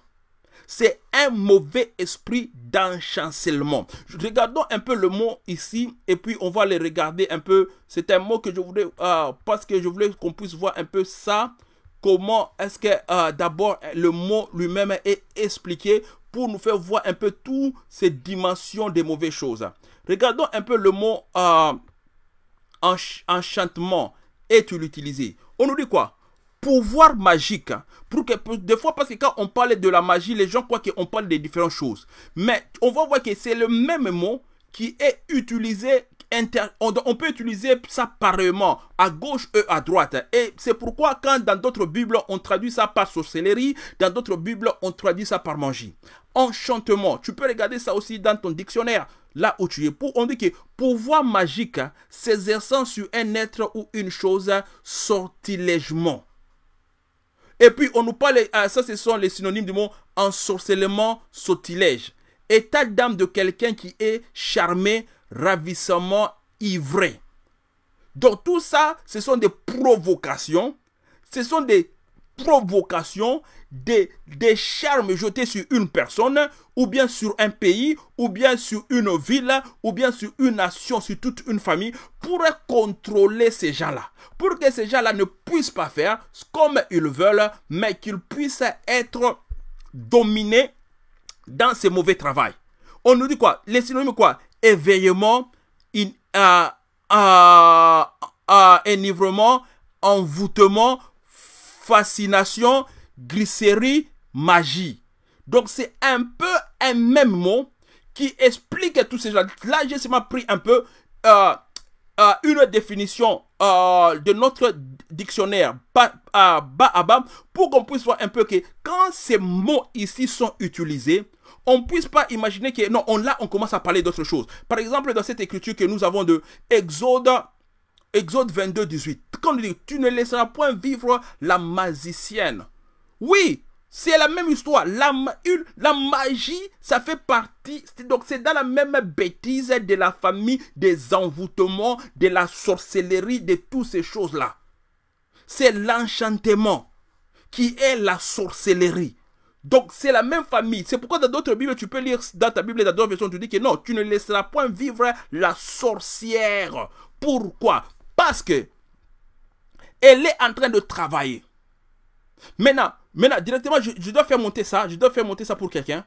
c'est un mauvais esprit d'enchantement. Regardons un peu le mot ici et puis on va le regarder un peu. C'est un mot que je voulais, euh, parce que je voulais qu'on puisse voir un peu ça. Comment est-ce que euh, d'abord le mot lui-même est expliqué pour nous faire voir un peu toutes ces dimensions des mauvaises choses. Regardons un peu le mot euh, enchantement. Et tu l'utilises. On nous dit quoi pouvoir magique. Hein. Pour que, des fois, parce que quand on parle de la magie, les gens croient qu'on parle de différentes choses. Mais on va voir que c'est le même mot qui est utilisé on, peut utiliser ça pareillement à gauche et à droite. Et c'est pourquoi quand dans d'autres Bibles, on traduit ça par sorcellerie, dans d'autres Bibles, on traduit ça par magie. Enchantement, tu peux regarder ça aussi dans ton dictionnaire, là où tu es. Pour, on dit que pouvoir magique s'exerçant sur un être ou une chose sortilègement. Et puis, on nous parle, euh, ça ce sont les synonymes du mot ensorcellement, sortilège. État d'âme de quelqu'un qui est charmé, ravissement, ivré. Donc tout ça, ce sont des provocations, ce sont des provocation des, charmes jetés sur une personne, ou bien sur un pays, ou bien sur une ville, ou bien sur une nation, sur toute une famille, pour contrôler ces gens-là. Pour que ces gens-là ne puissent pas faire comme ils veulent, mais qu'ils puissent être dominés dans ce mauvais travail. On nous dit quoi Les synonymes quoi Éveillement, in, euh, euh, euh enivrement, envoûtement, fascination, glycérie, magie. Donc c'est un peu un même mot qui explique tous ces gens. Là, j'ai simplement pris un peu euh, euh, une définition euh, de notre dictionnaire bas à bas pour qu'on puisse voir un peu que quand ces mots ici sont utilisés, on ne puisse pas imaginer que non, on, là, on commence à parler d'autre chose. Par exemple, dans cette écriture que nous avons de Exode Exode 22, 18. Quand on dit, tu ne laisseras point vivre la magicienne. Oui, c'est la même histoire. La, la, magie, ça fait partie. Donc, c'est dans la même bêtise de la famille des envoûtements, de la sorcellerie, de toutes ces choses-là. C'est l'enchantement qui est la sorcellerie. Donc, c'est la même famille. C'est pourquoi dans d'autres Bibles, tu peux lire dans ta Bible, dans d'autres versions, tu dis que non, tu ne laisseras point vivre la sorcière. Pourquoi parce que elle est en train de travailler. Maintenant, maintenant directement, je, dois faire monter ça. Je dois faire monter ça pour quelqu'un.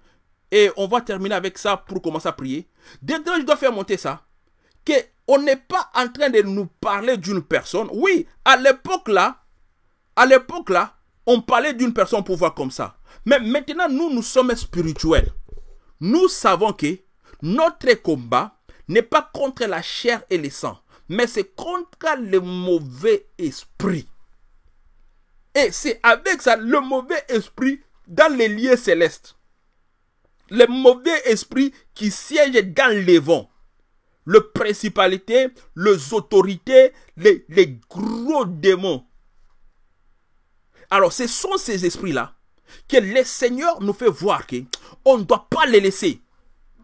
Et on va terminer avec ça pour commencer à prier. Directement, je dois faire monter ça. Que on n'est pas en train de nous parler d'une personne. Oui, à l'époque là, à l'époque là, on parlait d'une personne pour voir comme ça. Mais maintenant, nous, nous sommes spirituels. Nous savons que notre combat n'est pas contre la chair et le sang, mais c'est contre le mauvais esprit. Et c'est avec ça, le mauvais esprit dans les lieux célestes. Le mauvais esprit qui siège dans les vents. Les principalités, les autorités, les, les gros démons. Alors ce sont ces esprits-là que le Seigneur nous fait voir qu'on ne doit pas les laisser.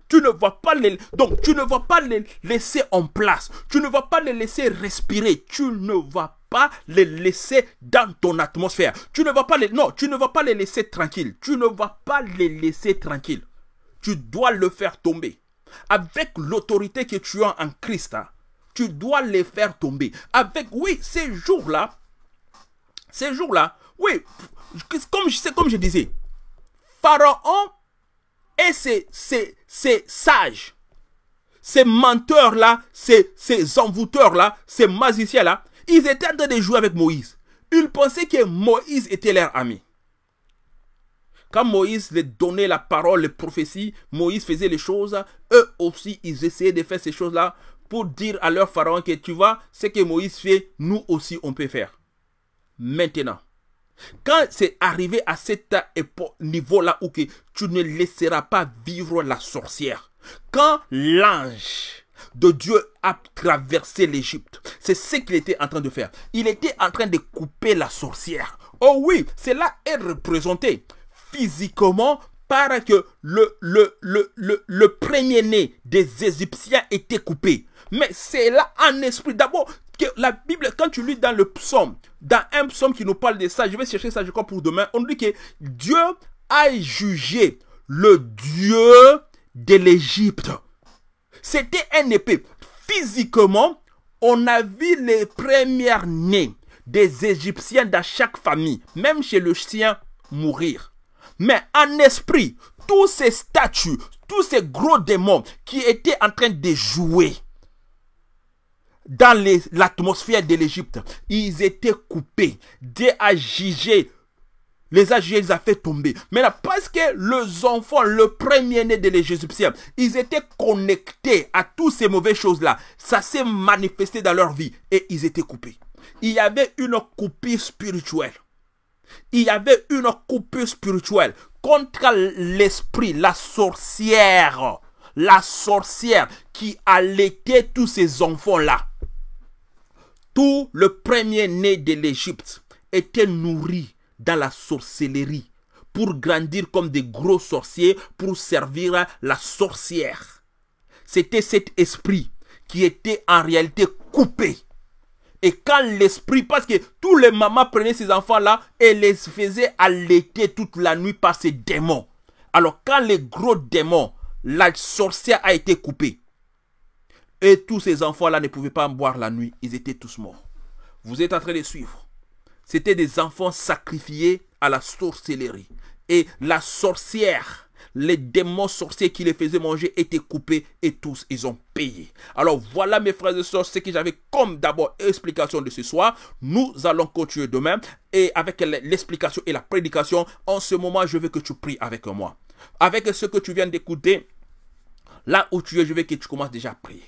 Tu ne vas pas les, donc tu ne vas pas les laisser en place. Tu ne vas pas les laisser respirer. Tu ne vas pas les laisser dans ton atmosphère. Tu ne vas pas les, non, tu ne vas pas les laisser tranquilles. Tu ne vas pas les laisser tranquilles. Tu dois le faire tomber. Avec l'autorité que tu as en Christ, hein, tu dois les faire tomber. Avec, oui, ces jours-là, ces jours-là, oui, comme, c'est comme je disais, Pharaon et ces, sages, ces menteurs-là, ces, ces envoûteurs-là, ces magiciens-là, ils étaient en train de jouer avec Moïse. Ils pensaient que Moïse était leur ami. Quand Moïse leur donnait la parole, les prophéties, Moïse faisait les choses, eux aussi, ils essayaient de faire ces choses-là pour dire à leur pharaon que tu vois, ce que Moïse fait, nous aussi on peut faire. Maintenant, quand c'est arrivé à cet niveau-là où que tu ne laisseras pas vivre la sorcière, quand l'ange de Dieu a traversé l'Égypte, c'est ce qu'il était en train de faire. Il était en train de couper la sorcière. Oh oui, cela est représenté physiquement par que le, le premier-né des Égyptiens était coupé. Mais c'est là en esprit. D'abord, la Bible, quand tu lis dans le psaume, dans un psaume qui nous parle de ça, je vais chercher ça, je crois, pour demain, on dit que Dieu a jugé le Dieu de l'Égypte. C'était un épée. Physiquement, on a vu les premières nés des Égyptiens dans chaque famille, même chez le chien, mourir. Mais en esprit, tous ces statues, tous ces gros démons qui étaient en train de jouer, dans l'atmosphère de l'Égypte. Ils étaient coupés. Dieu a les a jugés, les a fait tomber. Mais là, parce que les enfants, le premier-né de l'Égyptien, ils étaient connectés à toutes ces mauvaises choses-là. Ça s'est manifesté dans leur vie et ils étaient coupés. Il y avait une coupure spirituelle. Il y avait une coupure spirituelle contre l'esprit, la sorcière, la sorcière qui allaitait tous ces enfants-là. Tout le premier-né de l'Égypte était nourri dans la sorcellerie pour grandir comme des gros sorciers pour servir la sorcière. C'était cet esprit qui était en réalité coupé. Et quand l'esprit, parce que tous les mamans prenaient ces enfants-là et les faisaient allaiter toute la nuit par ces démons. Alors quand les gros démons, la sorcière a été coupée, et tous ces enfants-là ne pouvaient pas boire la nuit. Ils étaient tous morts. Vous êtes en train de suivre. C'était des enfants sacrifiés à la sorcellerie. Et la sorcière, les démons sorciers qui les faisaient manger étaient coupés et tous, ils ont payé. Alors voilà mes frères et sœurs, ce que j'avais comme d'abord explication de ce soir. Nous allons continuer demain et avec l'explication et la prédication, en ce moment, je veux que tu pries avec moi. Avec ce que tu viens d'écouter, là où tu es, je veux que tu commences déjà à prier.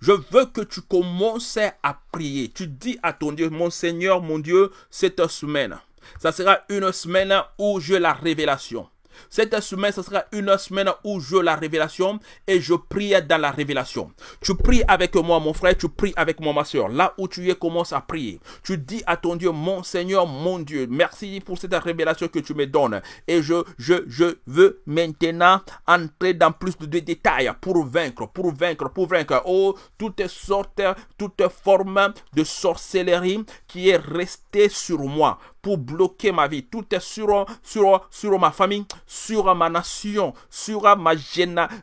Je veux que tu commences à prier. Tu dis à ton Dieu, mon Seigneur, mon Dieu, cette semaine, ça sera une semaine où j'ai la révélation. Cette semaine, ce sera une semaine où je la révélation et je prie dans la révélation. Tu pries avec moi, mon frère, tu pries avec moi, ma soeur. Là où tu es, commence à prier. Tu dis à ton Dieu, mon Seigneur, mon Dieu, merci pour cette révélation que tu me donnes. Et je, je, je veux maintenant entrer dans plus de détails pour vaincre, pour vaincre, pour vaincre. Oh, toutes sortes, toutes formes de sorcellerie qui est restée sur moi pour bloquer ma vie. Tout est sur, sur, sur ma famille, sur ma nation, sur ma,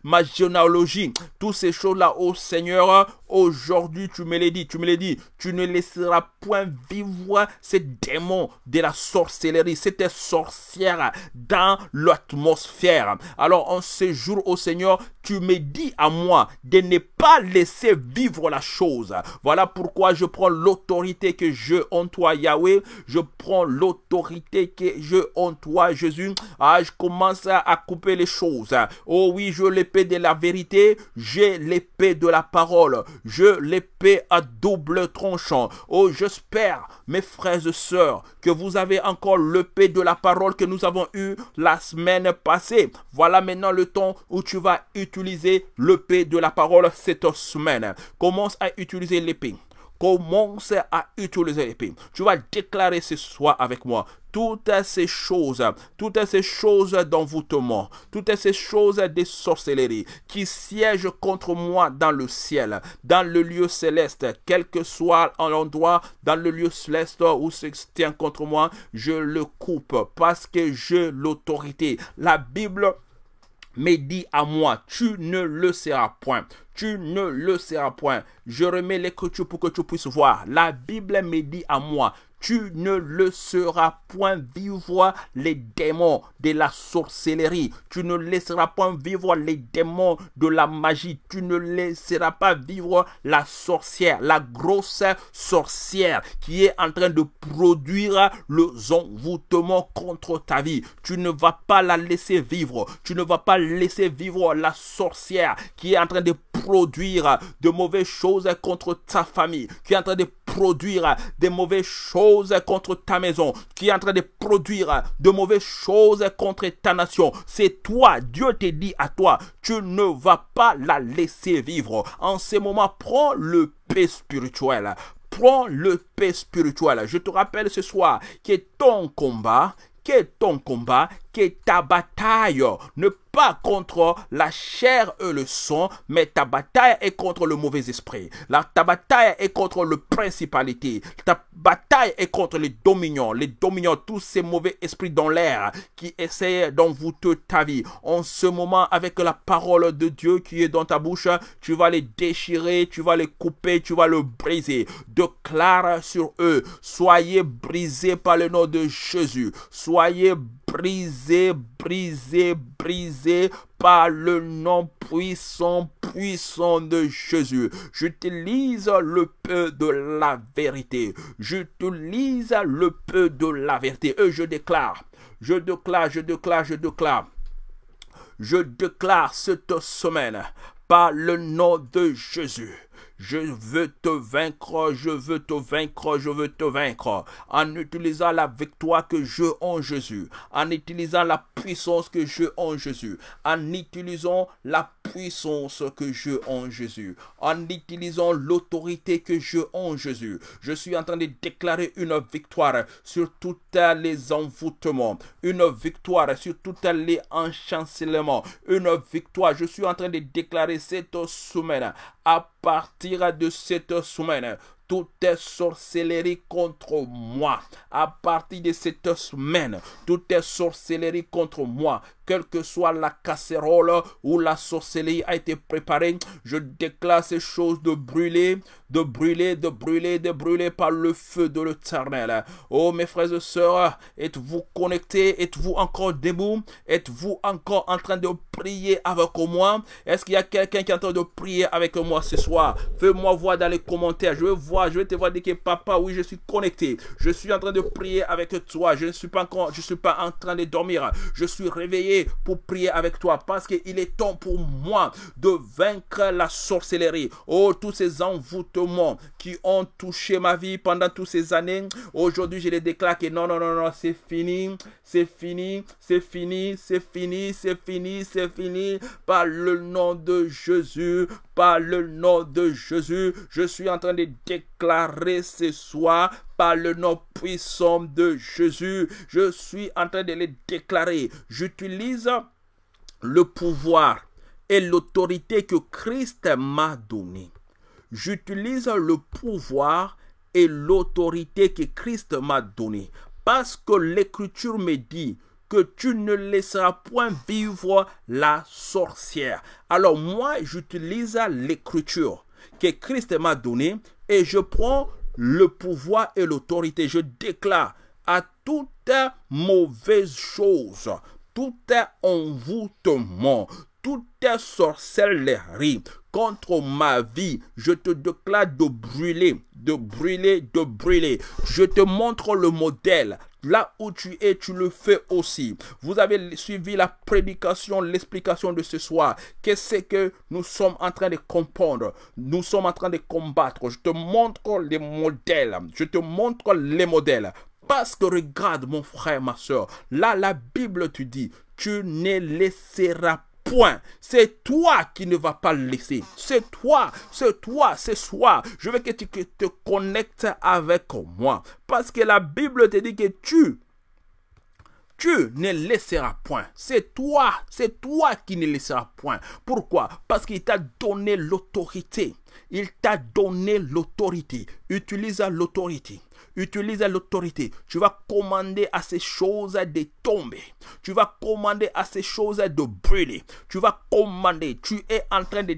ma généalogie. Toutes ces choses-là, au oh Seigneur, aujourd'hui tu me les dis, tu me les dis. Tu ne laisseras point vivre ces démons de la sorcellerie, cette sorcière dans l'atmosphère. Alors en ce jour, au oh Seigneur, tu me dis à moi de ne pas laisser vivre la chose. Voilà pourquoi je prends l'autorité que je en toi, Yahweh. Je prends l'autorité que je en toi, Jésus. Ah, je commence à couper les choses. Oh oui, je l'épée de la vérité. J'ai l'épée de la parole. Je l'épée à double tranchant. Oh, j'espère mes frères et sœurs, que vous avez encore le de la parole que nous avons eue la semaine passée. Voilà maintenant le temps où tu vas utiliser le de la parole cette semaine. Commence à utiliser l'épée. Commence à utiliser l'épée. Tu vas déclarer ce soir avec moi toutes ces choses, toutes ces choses d'envoûtement, toutes ces choses de sorcellerie qui siègent contre moi dans le ciel, dans le lieu céleste, quel que soit l'endroit, dans le lieu céleste où se tient contre moi, je le coupe parce que j'ai l'autorité. La Bible mais dis à moi, tu ne le seras point. Tu ne le seras point. Je remets l'écriture pour que tu puisses voir. La Bible me dit à moi, tu ne le point vivre les démons de la sorcellerie. Tu ne laisseras point vivre les démons de la magie. Tu ne laisseras pas vivre la sorcière, la grosse sorcière qui est en train de produire le envoûtement contre ta vie. Tu ne vas pas la laisser vivre. Tu ne vas pas laisser vivre la sorcière qui est en train de produire de mauvaises choses contre ta famille, qui est en train de produire des mauvaises choses contre ta maison, qui est en train de produire de mauvaises choses contre ta nation. C'est toi, Dieu te dit à toi, tu ne vas pas la laisser vivre. En ce moment, prends le paix spirituel. Prends le paix spirituel. Je te rappelle ce soir que ton combat, que ton combat, ta bataille. Ne pas contre la chair et le sang, mais ta bataille est contre le mauvais esprit. La, ta bataille est contre le principalité. Ta bataille est contre les dominions. Les dominions, tous ces mauvais esprits dans l'air qui essaient d'envoûter ta vie. En ce moment, avec la parole de Dieu qui est dans ta bouche, tu vas les déchirer, tu vas les couper, tu vas le briser. Déclare sur eux, soyez brisés par le nom de Jésus. Soyez brisés brisé, brisé, par le nom puissant, puissant de Jésus. J'utilise le peu de la vérité. J'utilise le peu de la vérité. Et je déclare, je déclare, je déclare, je déclare. Je déclare cette semaine par le nom de Jésus je veux te vaincre, je veux te vaincre, je veux te vaincre. En utilisant la victoire que je en Jésus, en utilisant la puissance que je en Jésus, en utilisant la puissance que je en Jésus, en utilisant l'autorité que je en Jésus. Je suis en train de déclarer une victoire sur tous les envoûtements, une victoire sur tous les enchancellements, une victoire. Je suis en train de déclarer cette semaine, à partir de cette semaine, toute sorcellerie contre moi. À partir de cette semaine, toute sorcellerie contre moi quelle que soit la casserole ou la sorcellerie a été préparée, je déclare ces choses de brûler, de brûler, de brûler, de brûler par le feu de l'éternel. Oh mes frères et sœurs, êtes-vous connectés? Êtes-vous encore debout? Êtes-vous encore en train de prier avec moi? Est-ce qu'il y a quelqu'un qui est en train de prier avec moi ce soir? Fais-moi voir dans les commentaires. Je veux voir, je vais te voir dire que papa, oui, je suis connecté. Je suis en train de prier avec toi. Je ne suis pas encore, je suis pas en train de dormir. Je suis réveillé pour prier avec toi parce qu'il est temps pour moi de vaincre la sorcellerie. Oh, tous ces envoûtements qui ont touché ma vie pendant toutes ces années, aujourd'hui je les déclare que non, non, non, non, c'est fini, c'est fini, c'est fini, c'est fini, c'est fini, c'est fini, par le nom de Jésus, par le nom de Jésus, je suis en train de déclarer ce soir par le nom puissant de Jésus. Je suis en train de les déclarer. J'utilise le pouvoir et l'autorité que Christ m'a donné. J'utilise le pouvoir et l'autorité que Christ m'a donné. Parce que l'Écriture me dit que tu ne laisseras point vivre la sorcière. Alors moi, j'utilise l'Écriture que Christ m'a donné et je prends le pouvoir et l'autorité. Je déclare à toute mauvaise chose, tout envoûtement, toute sorcellerie contre ma vie, je te déclare de brûler, de brûler, de brûler. Je te montre le modèle Là où tu es, tu le fais aussi. Vous avez suivi la prédication, l'explication de ce soir. Qu'est-ce que nous sommes en train de comprendre Nous sommes en train de combattre. Je te montre les modèles. Je te montre les modèles. Parce que regarde mon frère, ma soeur, là la Bible te dit, tu ne laisseras point. C'est toi qui ne vas pas le laisser. C'est toi, c'est toi, c'est soi. Je veux que tu te connectes avec moi. Parce que la Bible te dit que tu tu ne laisseras point. C'est toi, c'est toi qui ne laisseras point. Pourquoi Parce qu'il t'a donné l'autorité. Il t'a donné l'autorité. Utilise l'autorité. Utilise l'autorité. Tu vas commander à ces choses de tomber. Tu vas commander à ces choses de brûler. Tu vas commander. Tu es en train de...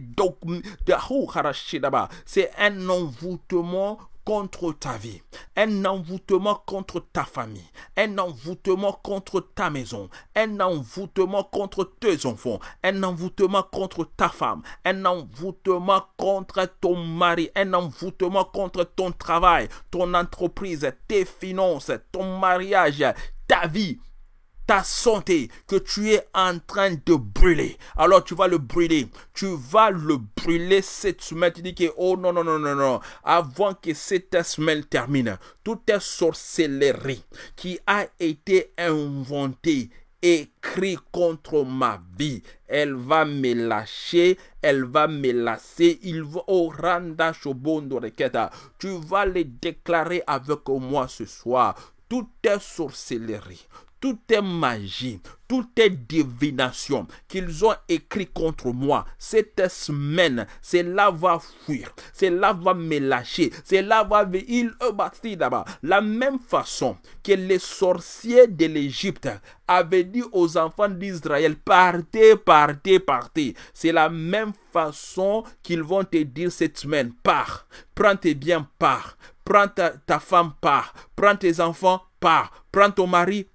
C'est un envoûtement contre ta vie, un envoûtement contre ta famille, un envoûtement contre ta maison, un envoûtement contre tes enfants, un envoûtement contre ta femme, un envoûtement contre ton mari, un envoûtement contre ton travail, ton entreprise, tes finances, ton mariage, ta vie ta santé que tu es en train de brûler. Alors tu vas le brûler. Tu vas le brûler cette semaine. Tu dis que, oh non, non, non, non, non. Avant que cette semaine termine, toute sorcellerie qui a été inventée écrit contre ma vie. Elle va me lâcher, elle va me lasser. Il va au oh, randa Tu vas les déclarer avec moi ce soir. Toute sorcellerie, toutes tes magies, toutes tes divinations qu'ils ont écrites contre moi, cette semaine, cela va fuir, cela va me lâcher, cela va là d'abord. La même façon que les sorciers de l'Égypte avaient dit aux enfants d'Israël, partez, partez, partez. C'est la même façon qu'ils vont te dire cette semaine, pars, prends tes biens, pars, prends ta, femme, pars, prends tes enfants, pars, prends ton mari,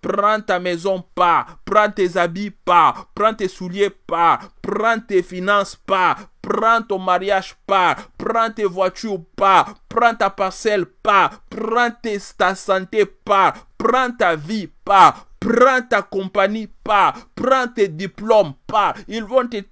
Prends ta maison, pas. Prends tes habits, pas. Prends tes souliers, pas. Prends tes finances, pas. Prends ton mariage, pas. Prends tes voitures, pas. Prends ta parcelle, pas. Prends tes, ta santé, pas. Prends ta vie, pas. Prends ta compagnie, pas. Prends tes diplômes, pas. Ils vont te...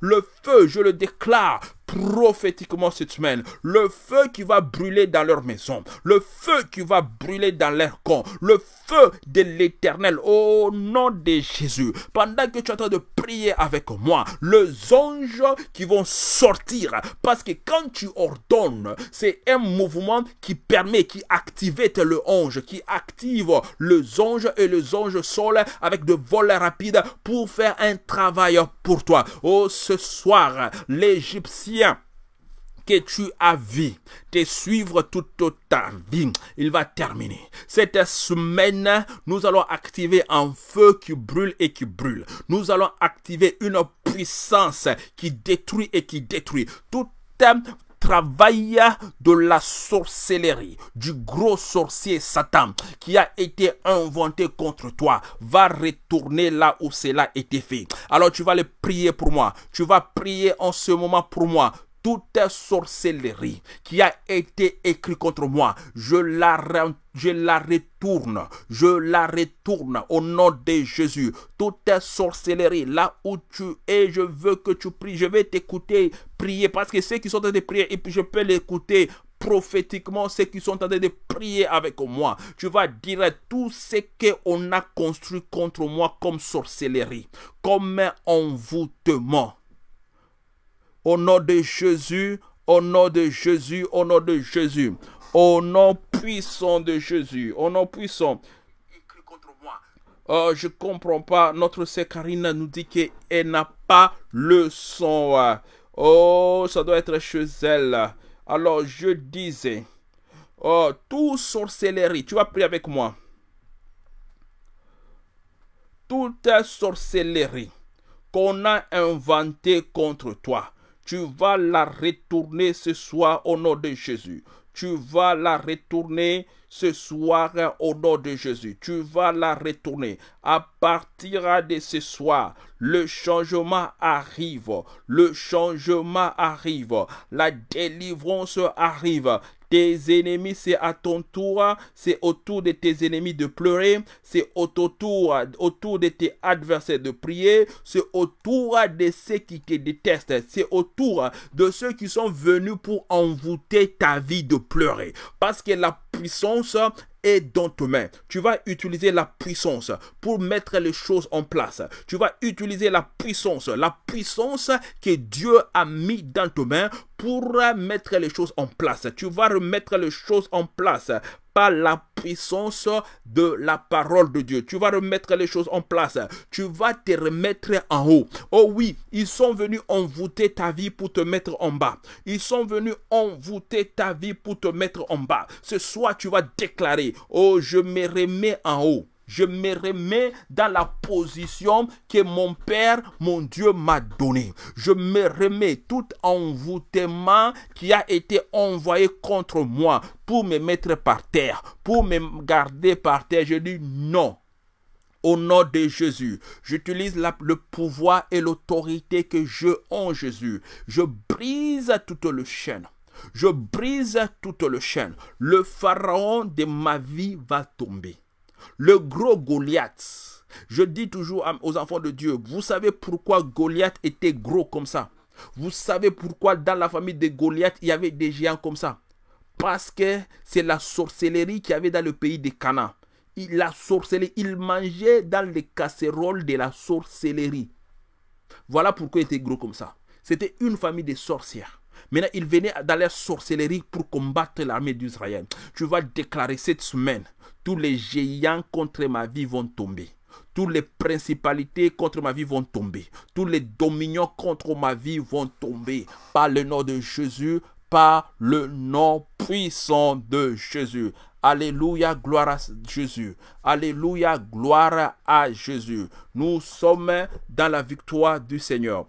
Le feu, je le déclare prophétiquement cette semaine. Le feu qui va brûler dans leur maison. Le feu qui va brûler dans leur camp. Le feu de l'éternel au nom de Jésus. Pendant que tu es en train de prier avec moi, les anges qui vont sortir. Parce que quand tu ordonnes, c'est un mouvement qui permet, qui active le ange, qui active les anges et les anges sol avec de vols rapides pour faire un travail pour toi. Oh, ce soir, l'Égyptien que tu as vu te suivre tout ta vie. Il va terminer. Cette semaine, nous allons activer un feu qui brûle et qui brûle. Nous allons activer une puissance qui détruit et qui détruit. Tout travail de la sorcellerie, du gros sorcier Satan qui a été inventé contre toi, va retourner là où cela a été fait. Alors tu vas le prier pour moi. Tu vas prier en ce moment pour moi toute sorcellerie qui a été écrite contre moi, je la, je la retourne, je la retourne au nom de Jésus. Toute sorcellerie, là où tu es, je veux que tu pries, je vais t'écouter prier parce que ceux qui sont en train de prier, et puis je peux l'écouter prophétiquement ceux qui sont en train de prier avec moi. Tu vas dire tout ce qu'on a construit contre moi comme sorcellerie, comme envoûtement au nom de Jésus, au nom de Jésus, au nom de Jésus. Au nom puissant de Jésus, au nom puissant. Oh, je comprends pas. Notre sœur Karine nous dit qu'elle n'a pas le son. Oh, ça doit être chez elle. Alors, je disais, oh, tout sorcellerie, tu vas prier avec moi. Toute sorcellerie qu'on a inventée contre toi, tu vas la retourner ce soir au nom de Jésus. Tu vas la retourner ce soir au nom de Jésus. Tu vas la retourner. À partir de ce soir, le changement arrive. Le changement arrive. La délivrance arrive tes ennemis, c'est à ton tour, c'est autour de tes ennemis de pleurer, c'est autour, autour de tes adversaires de prier, c'est autour de ceux qui te détestent, c'est autour de ceux qui sont venus pour envoûter ta vie de pleurer. Parce que la puissance est dans tes mains. Tu vas utiliser la puissance pour mettre les choses en place. Tu vas utiliser la puissance, la puissance que Dieu a mis dans tes mains pour mettre les choses en place. Tu vas remettre les choses en place par la puissance de la parole de Dieu. Tu vas remettre les choses en place. Tu vas te remettre en haut. Oh oui, ils sont venus envoûter ta vie pour te mettre en bas. Ils sont venus envoûter ta vie pour te mettre en bas. Ce soir, tu vas déclarer, oh, je me remets en haut je me remets dans la position que mon Père, mon Dieu m'a donnée. Je me remets tout envoûtement qui a été envoyé contre moi pour me mettre par terre, pour me garder par terre. Je dis non. Au nom de Jésus, j'utilise le pouvoir et l'autorité que je en Jésus. Je brise toute le chaîne. Je brise toute le chaîne. Le pharaon de ma vie va tomber le gros Goliath. Je dis toujours aux enfants de Dieu, vous savez pourquoi Goliath était gros comme ça. Vous savez pourquoi dans la famille de Goliath, il y avait des géants comme ça. Parce que c'est la sorcellerie qu'il y avait dans le pays des Canaan. Il la sorcellerie, il mangeait dans les casseroles de la sorcellerie. Voilà pourquoi il était gros comme ça. C'était une famille de sorcières. Maintenant, ils venaient dans la sorcellerie pour combattre l'armée d'Israël. Tu vas déclarer cette semaine tous les géants contre ma vie vont tomber. Tous les principalités contre ma vie vont tomber. Tous les dominions contre ma vie vont tomber. Par le nom de Jésus, par le nom puissant de Jésus. Alléluia, gloire à Jésus. Alléluia, gloire à Jésus. Nous sommes dans la victoire du Seigneur.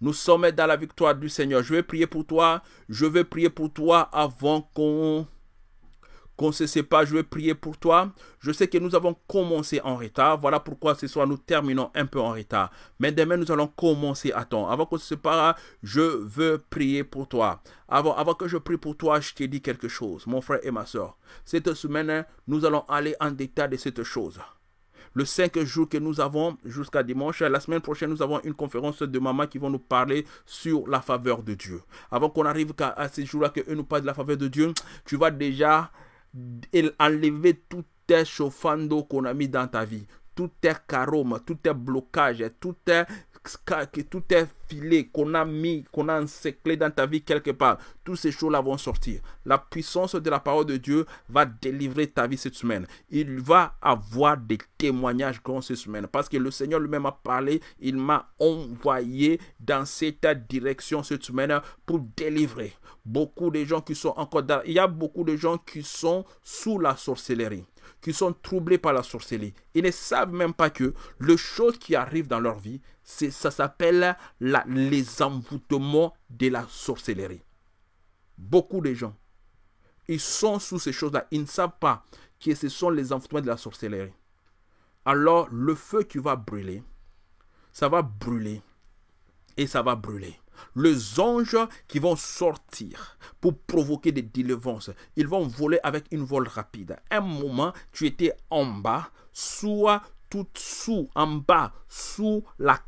Nous sommes dans la victoire du Seigneur. Je vais prier pour toi. Je vais prier pour toi avant qu'on qu'on ne sépare pas. Je vais prier pour toi. Je sais que nous avons commencé en retard. Voilà pourquoi ce soir nous terminons un peu en retard. Mais demain nous allons commencer à temps. Avant qu'on se sépare, je veux prier pour toi. Avant, avant que je prie pour toi, je te dit quelque chose, mon frère et ma soeur. Cette semaine, nous allons aller en détail de cette chose le cinq jours que nous avons jusqu'à dimanche. La semaine prochaine, nous avons une conférence de maman qui vont nous parler sur la faveur de Dieu. Avant qu'on arrive à, ces jours-là, qu'eux nous parlent de la faveur de Dieu, tu vas déjà et enlever tout tes d'eau qu'on a mis dans ta vie, tout tes caromes, tout tes blocages, tout tes que tout est filé qu'on a mis, qu'on a encerclé dans ta vie quelque part, tous ces choses-là vont sortir. La puissance de la parole de Dieu va délivrer ta vie cette semaine. Il va avoir des témoignages grands cette semaine parce que le Seigneur lui-même a parlé, il m'a envoyé dans cette direction cette semaine pour délivrer beaucoup de gens qui sont encore dans... Il y a beaucoup de gens qui sont sous la sorcellerie qui sont troublés par la sorcellerie. Ils ne savent même pas que les choses qui arrive dans leur vie, ça s'appelle les envoûtements de la sorcellerie. Beaucoup de gens, ils sont sous ces choses-là. Ils ne savent pas que ce sont les envoûtements de la sorcellerie. Alors, le feu qui va brûler, ça va brûler et ça va brûler les anges qui vont sortir pour provoquer des délivrances. Ils vont voler avec une vol rapide. Un moment, tu étais en bas, soit tout sous, en bas, sous la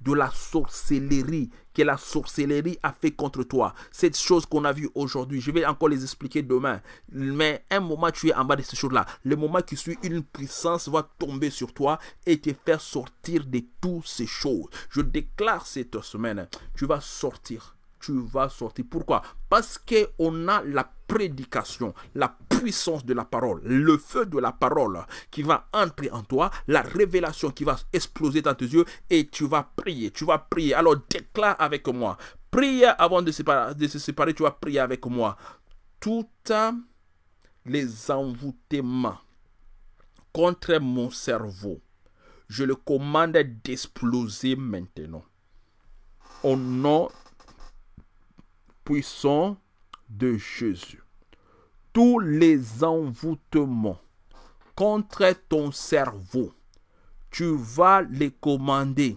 de la sorcellerie que la sorcellerie a fait contre toi. Cette chose qu'on a vu aujourd'hui, je vais encore les expliquer demain. Mais un moment, tu es en bas de ces choses-là. Le moment qui suit, une puissance va tomber sur toi et te faire sortir de toutes ces choses. Je déclare cette semaine, tu vas sortir tu vas sortir. Pourquoi Parce que on a la prédication, la puissance de la parole, le feu de la parole qui va entrer en toi, la révélation qui va exploser dans tes yeux et tu vas prier, tu vas prier. Alors déclare avec moi, prie avant de, de se séparer, tu vas prier avec moi. Tout les envoûtements contre mon cerveau, je le commande d'exploser maintenant. Au nom puissant de Jésus tous les envoûtements contre ton cerveau. Tu vas les commander.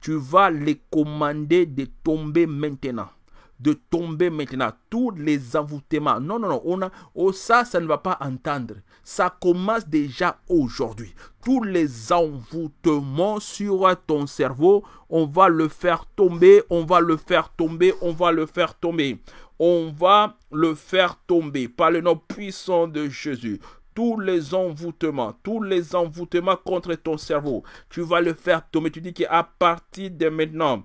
Tu vas les commander de tomber maintenant. De tomber maintenant. Tous les envoûtements. Non, non, non. On a, oh, ça, ça ne va pas entendre. Ça commence déjà aujourd'hui. Tous les envoûtements sur ton cerveau, on va le faire tomber, on va le faire tomber, on va le faire tomber on va le faire tomber par le nom puissant de Jésus tous les envoûtements, tous les envoûtements contre ton cerveau. Tu vas le faire tomber. Tu dis qu'à partir de maintenant,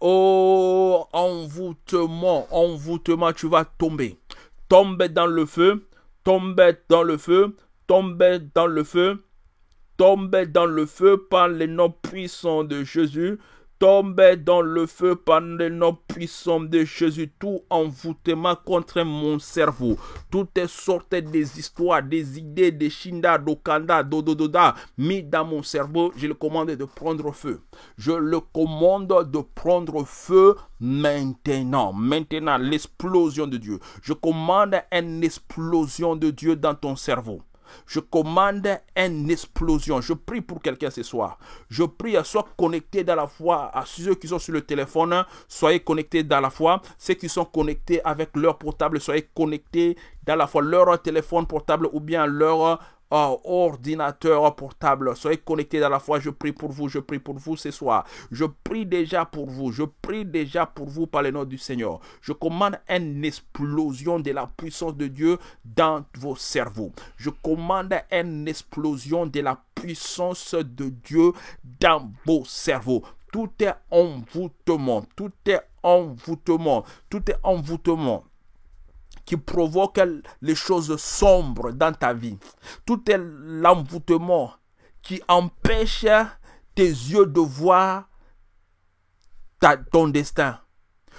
oh envoûtement, envoûtement, tu vas tomber. Tomber dans le feu, tomber dans le feu, tomber dans le feu, tomber dans le feu par le nom puissant de Jésus tomber dans le feu par le nom puissant de Jésus. Tout envoûtement contre mon cerveau. Toutes sortes des histoires, des idées, des shinda, dokanda, dodododa mis dans mon cerveau. Je le commande de prendre feu. Je le commande de prendre feu maintenant. Maintenant, l'explosion de Dieu. Je commande une explosion de Dieu dans ton cerveau. Je commande une explosion. Je prie pour quelqu'un ce soir. Je prie, à soi connecté dans la foi à ceux qui sont sur le téléphone. Soyez connectés dans la foi. Ceux qui sont connectés avec leur portable, soyez connectés dans la foi. Leur téléphone portable ou bien leur Oh, ordinateur portable. Soyez connectés dans la foi. Je prie pour vous, je prie pour vous ce soir. Je prie déjà pour vous, je prie déjà pour vous par le nom du Seigneur. Je commande une explosion de la puissance de Dieu dans vos cerveaux. Je commande une explosion de la puissance de Dieu dans vos cerveaux. Tout est envoûtement, tout est envoûtement, tout est envoûtement qui provoque les choses sombres dans ta vie. Tout est l'envoûtement qui empêche tes yeux de voir ton destin.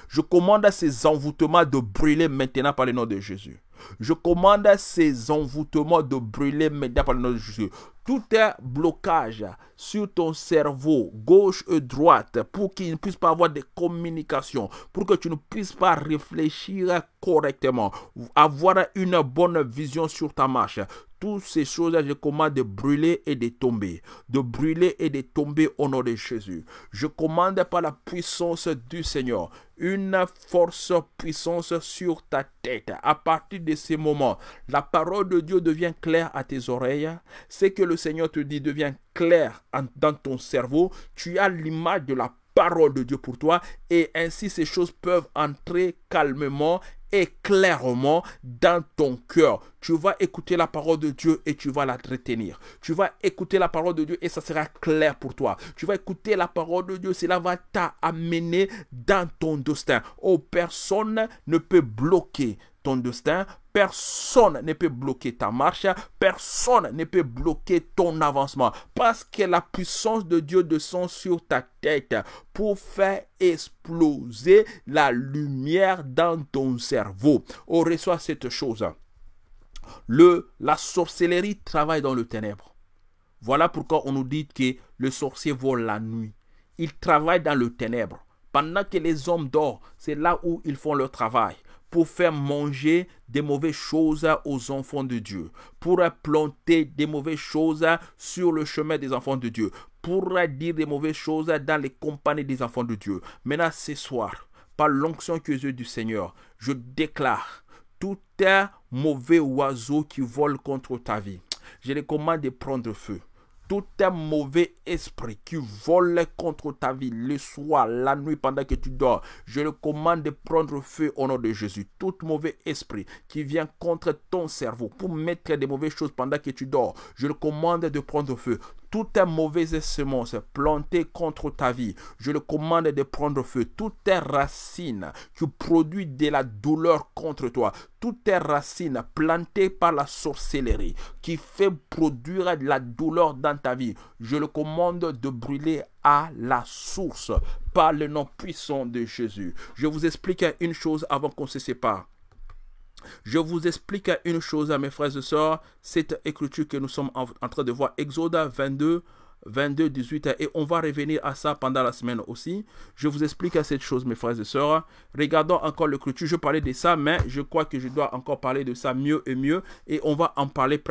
Je commande à ces envoûtements de brûler maintenant par le nom de Jésus. Je commande à ces envoûtements de brûler maintenant par le nom de Jésus tout est blocage sur ton cerveau, gauche et droite, pour qu'il ne puisse pas avoir de communication, pour que tu ne puisses pas réfléchir correctement, avoir une bonne vision sur ta marche. Toutes ces choses je commande de brûler et de tomber. De brûler et de tomber au nom de Jésus. Je commande par la puissance du Seigneur une force puissance sur ta tête. À partir de ce moment, la parole de Dieu devient claire à tes oreilles. C'est que le Seigneur te dit devient clair dans ton cerveau, tu as l'image de la parole de Dieu pour toi et ainsi ces choses peuvent entrer calmement et clairement dans ton cœur. Tu vas écouter la parole de Dieu et tu vas la retenir. Tu vas écouter la parole de Dieu et ça sera clair pour toi. Tu vas écouter la parole de Dieu, cela va t'amener dans ton destin. Oh, personne ne peut bloquer ton destin Personne ne peut bloquer ta marche, personne ne peut bloquer ton avancement, parce que la puissance de Dieu descend sur ta tête pour faire exploser la lumière dans ton cerveau. On reçoit cette chose. Le, la sorcellerie travaille dans le ténèbre. Voilà pourquoi on nous dit que le sorcier vole la nuit. Il travaille dans le ténèbre. Pendant que les hommes dorment, c'est là où ils font leur travail pour faire manger des mauvaises choses aux enfants de Dieu, pour planter des mauvaises choses sur le chemin des enfants de Dieu, pour dire des mauvaises choses dans les compagnies des enfants de Dieu. Maintenant, ce soir, par l'onction que j'ai du Seigneur, je déclare tout un mauvais oiseau qui vole contre ta vie. Je les commande de prendre feu tout un mauvais esprit qui vole contre ta vie le soir, la nuit, pendant que tu dors, je le commande de prendre feu au nom de Jésus. Tout mauvais esprit qui vient contre ton cerveau pour mettre des mauvaises choses pendant que tu dors, je le commande de prendre feu tes mauvaises semences plantées contre ta vie, je le commande de prendre feu. Toutes tes racines qui produisent de la douleur contre toi, toutes tes racines plantées par la sorcellerie qui fait produire de la douleur dans ta vie, je le commande de brûler à la source par le nom puissant de Jésus. Je vous explique une chose avant qu'on se sépare. Je vous explique une chose, mes frères et sœurs. Cette écriture que nous sommes en, train de voir, Exode 22, 22, 18, et on va revenir à ça pendant la semaine aussi. Je vous explique cette chose, mes frères et sœurs. Regardons encore l'écriture. Je parlais de ça, mais je crois que je dois encore parler de ça mieux et mieux. Et on va en parler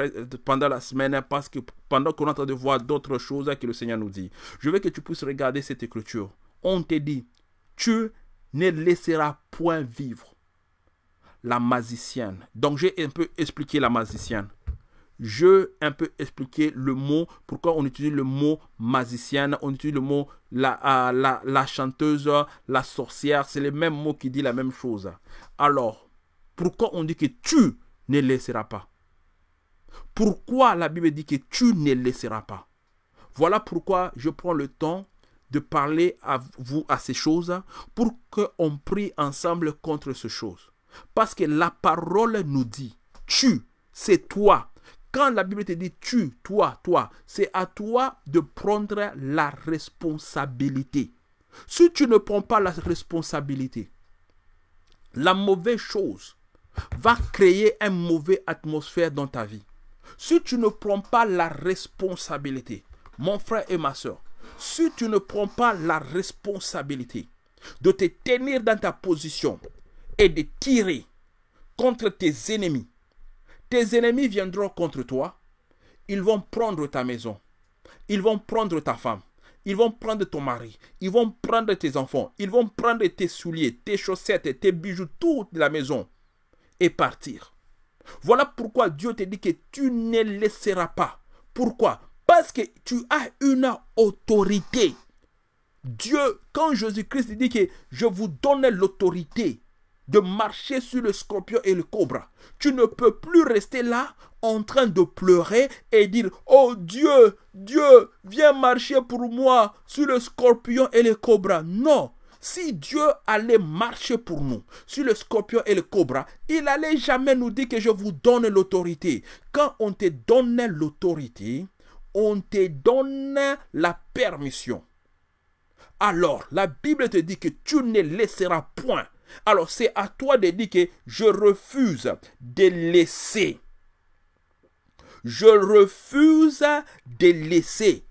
pendant la semaine parce que pendant qu'on est en train de voir d'autres choses que le Seigneur nous dit. Je veux que tu puisses regarder cette écriture. On te dit, tu ne laisseras point vivre la magicienne. Donc j'ai un peu expliqué la magicienne. Je un peu expliqué le mot, pourquoi on utilise le mot magicienne, on utilise le mot la, euh, la, chanteuse, la sorcière, c'est les mêmes mots qui dit la même chose. Alors, pourquoi on dit que tu ne laisseras pas Pourquoi la Bible dit que tu ne laisseras pas Voilà pourquoi je prends le temps de parler à vous à ces choses pour qu'on prie ensemble contre ces choses. Parce que la parole nous dit, tu, c'est toi. Quand la Bible te dit tu, toi, toi, c'est à toi de prendre la responsabilité. Si tu ne prends pas la responsabilité, la mauvaise chose va créer une mauvaise atmosphère dans ta vie. Si tu ne prends pas la responsabilité, mon frère et ma soeur, si tu ne prends pas la responsabilité de te tenir dans ta position, de tirer contre tes ennemis. Tes ennemis viendront contre toi. Ils vont prendre ta maison. Ils vont prendre ta femme. Ils vont prendre ton mari. Ils vont prendre tes enfants. Ils vont prendre tes souliers, tes chaussettes, tes bijoux, toute la maison et partir. Voilà pourquoi Dieu te dit que tu ne laisseras pas. Pourquoi Parce que tu as une autorité. Dieu, quand Jésus-Christ dit que je vous donne l'autorité de marcher sur le scorpion et le cobra. Tu ne peux plus rester là en train de pleurer et dire Oh Dieu, Dieu, viens marcher pour moi sur le scorpion et le cobra. Non. Si Dieu allait marcher pour nous sur le scorpion et le cobra, il allait jamais nous dire que je vous donne l'autorité. Quand on te donne l'autorité, on te donne la permission. Alors, la Bible te dit que tu ne laisseras point alors c'est à toi de dire que je refuse de laisser. Je refuse de laisser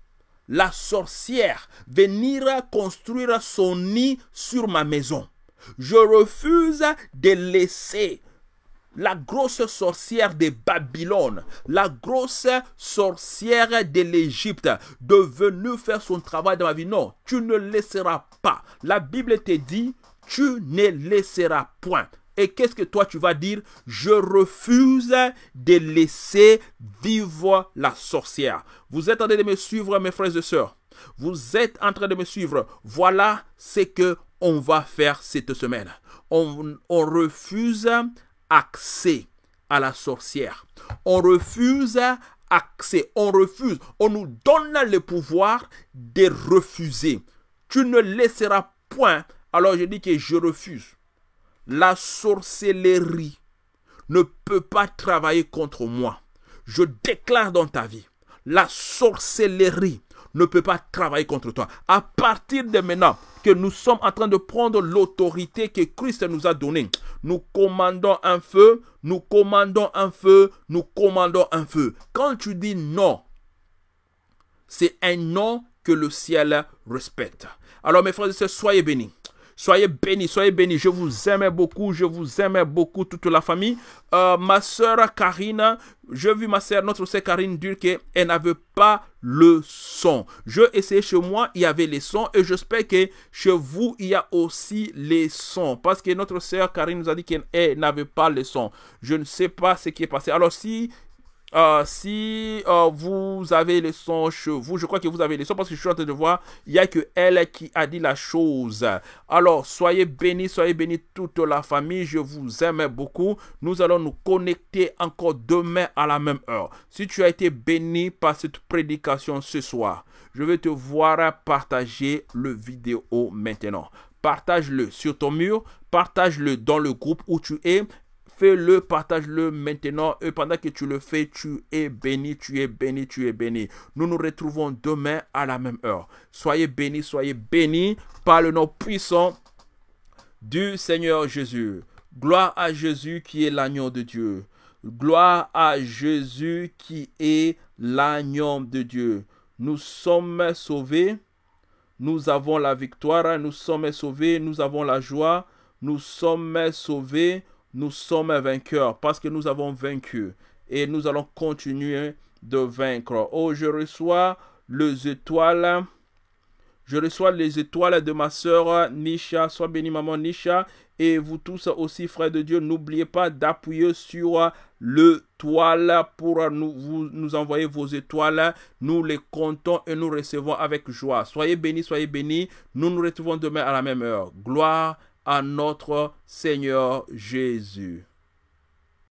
la sorcière venir construire son nid sur ma maison. Je refuse de laisser la grosse sorcière de Babylone, la grosse sorcière de l'Égypte, de venir faire son travail dans ma vie. Non, tu ne laisseras pas. La Bible te dit, tu ne laisseras point. Et qu'est-ce que toi tu vas dire Je refuse de laisser vivre la sorcière. Vous êtes en train de me suivre, mes frères et sœurs. Vous êtes en train de me suivre. Voilà ce que on va faire cette semaine. On, on refuse accès à la sorcière. On refuse accès. On refuse. On nous donne le pouvoir de refuser. Tu ne laisseras point alors je dis que je refuse. La sorcellerie ne peut pas travailler contre moi. Je déclare dans ta vie, la sorcellerie ne peut pas travailler contre toi. À partir de maintenant que nous sommes en train de prendre l'autorité que Christ nous a donnée, nous commandons un feu, nous commandons un feu, nous commandons un feu. Quand tu dis non, c'est un non que le ciel respecte. Alors mes frères et sœurs, soyez bénis. Soyez bénis, soyez bénis. Je vous aime beaucoup, je vous aime beaucoup, toute la famille. Euh, ma soeur Karine, je vis ma soeur, notre soeur Karine dire qu'elle n'avait pas le son. Je essayais chez moi, il y avait les sons et j'espère que chez vous, il y a aussi les sons. Parce que notre soeur Karine nous a dit qu'elle n'avait pas le son. Je ne sais pas ce qui est passé. Alors si euh, si euh, vous avez les sons chez vous, je crois que vous avez les sons parce que je suis en train de voir, il n'y a que elle qui a dit la chose. Alors, soyez bénis, soyez bénis toute la famille. Je vous aime beaucoup. Nous allons nous connecter encore demain à la même heure. Si tu as été béni par cette prédication ce soir, je vais te voir partager le vidéo maintenant partage-le sur ton mur, partage-le dans le groupe où tu es Fais-le, partage-le maintenant. Et pendant que tu le fais, tu es béni, tu es béni, tu es béni. Nous nous retrouvons demain à la même heure. Soyez bénis, soyez bénis par le nom puissant du Seigneur Jésus. Gloire à Jésus qui est l'agneau de Dieu. Gloire à Jésus qui est l'agneau de Dieu. Nous sommes sauvés. Nous avons la victoire. Nous sommes sauvés. Nous avons la joie. Nous sommes sauvés nous sommes vainqueurs parce que nous avons vaincu et nous allons continuer de vaincre. Oh, je reçois les étoiles. Je reçois les étoiles de ma sœur Nisha. Sois béni, maman Nisha. Et vous tous aussi, frères de Dieu, n'oubliez pas d'appuyer sur le toile pour nous, nous envoyer vos étoiles. Nous les comptons et nous recevons avec joie. Soyez bénis, soyez bénis. Nous nous retrouvons demain à la même heure. Gloire à notre Seigneur Jésus.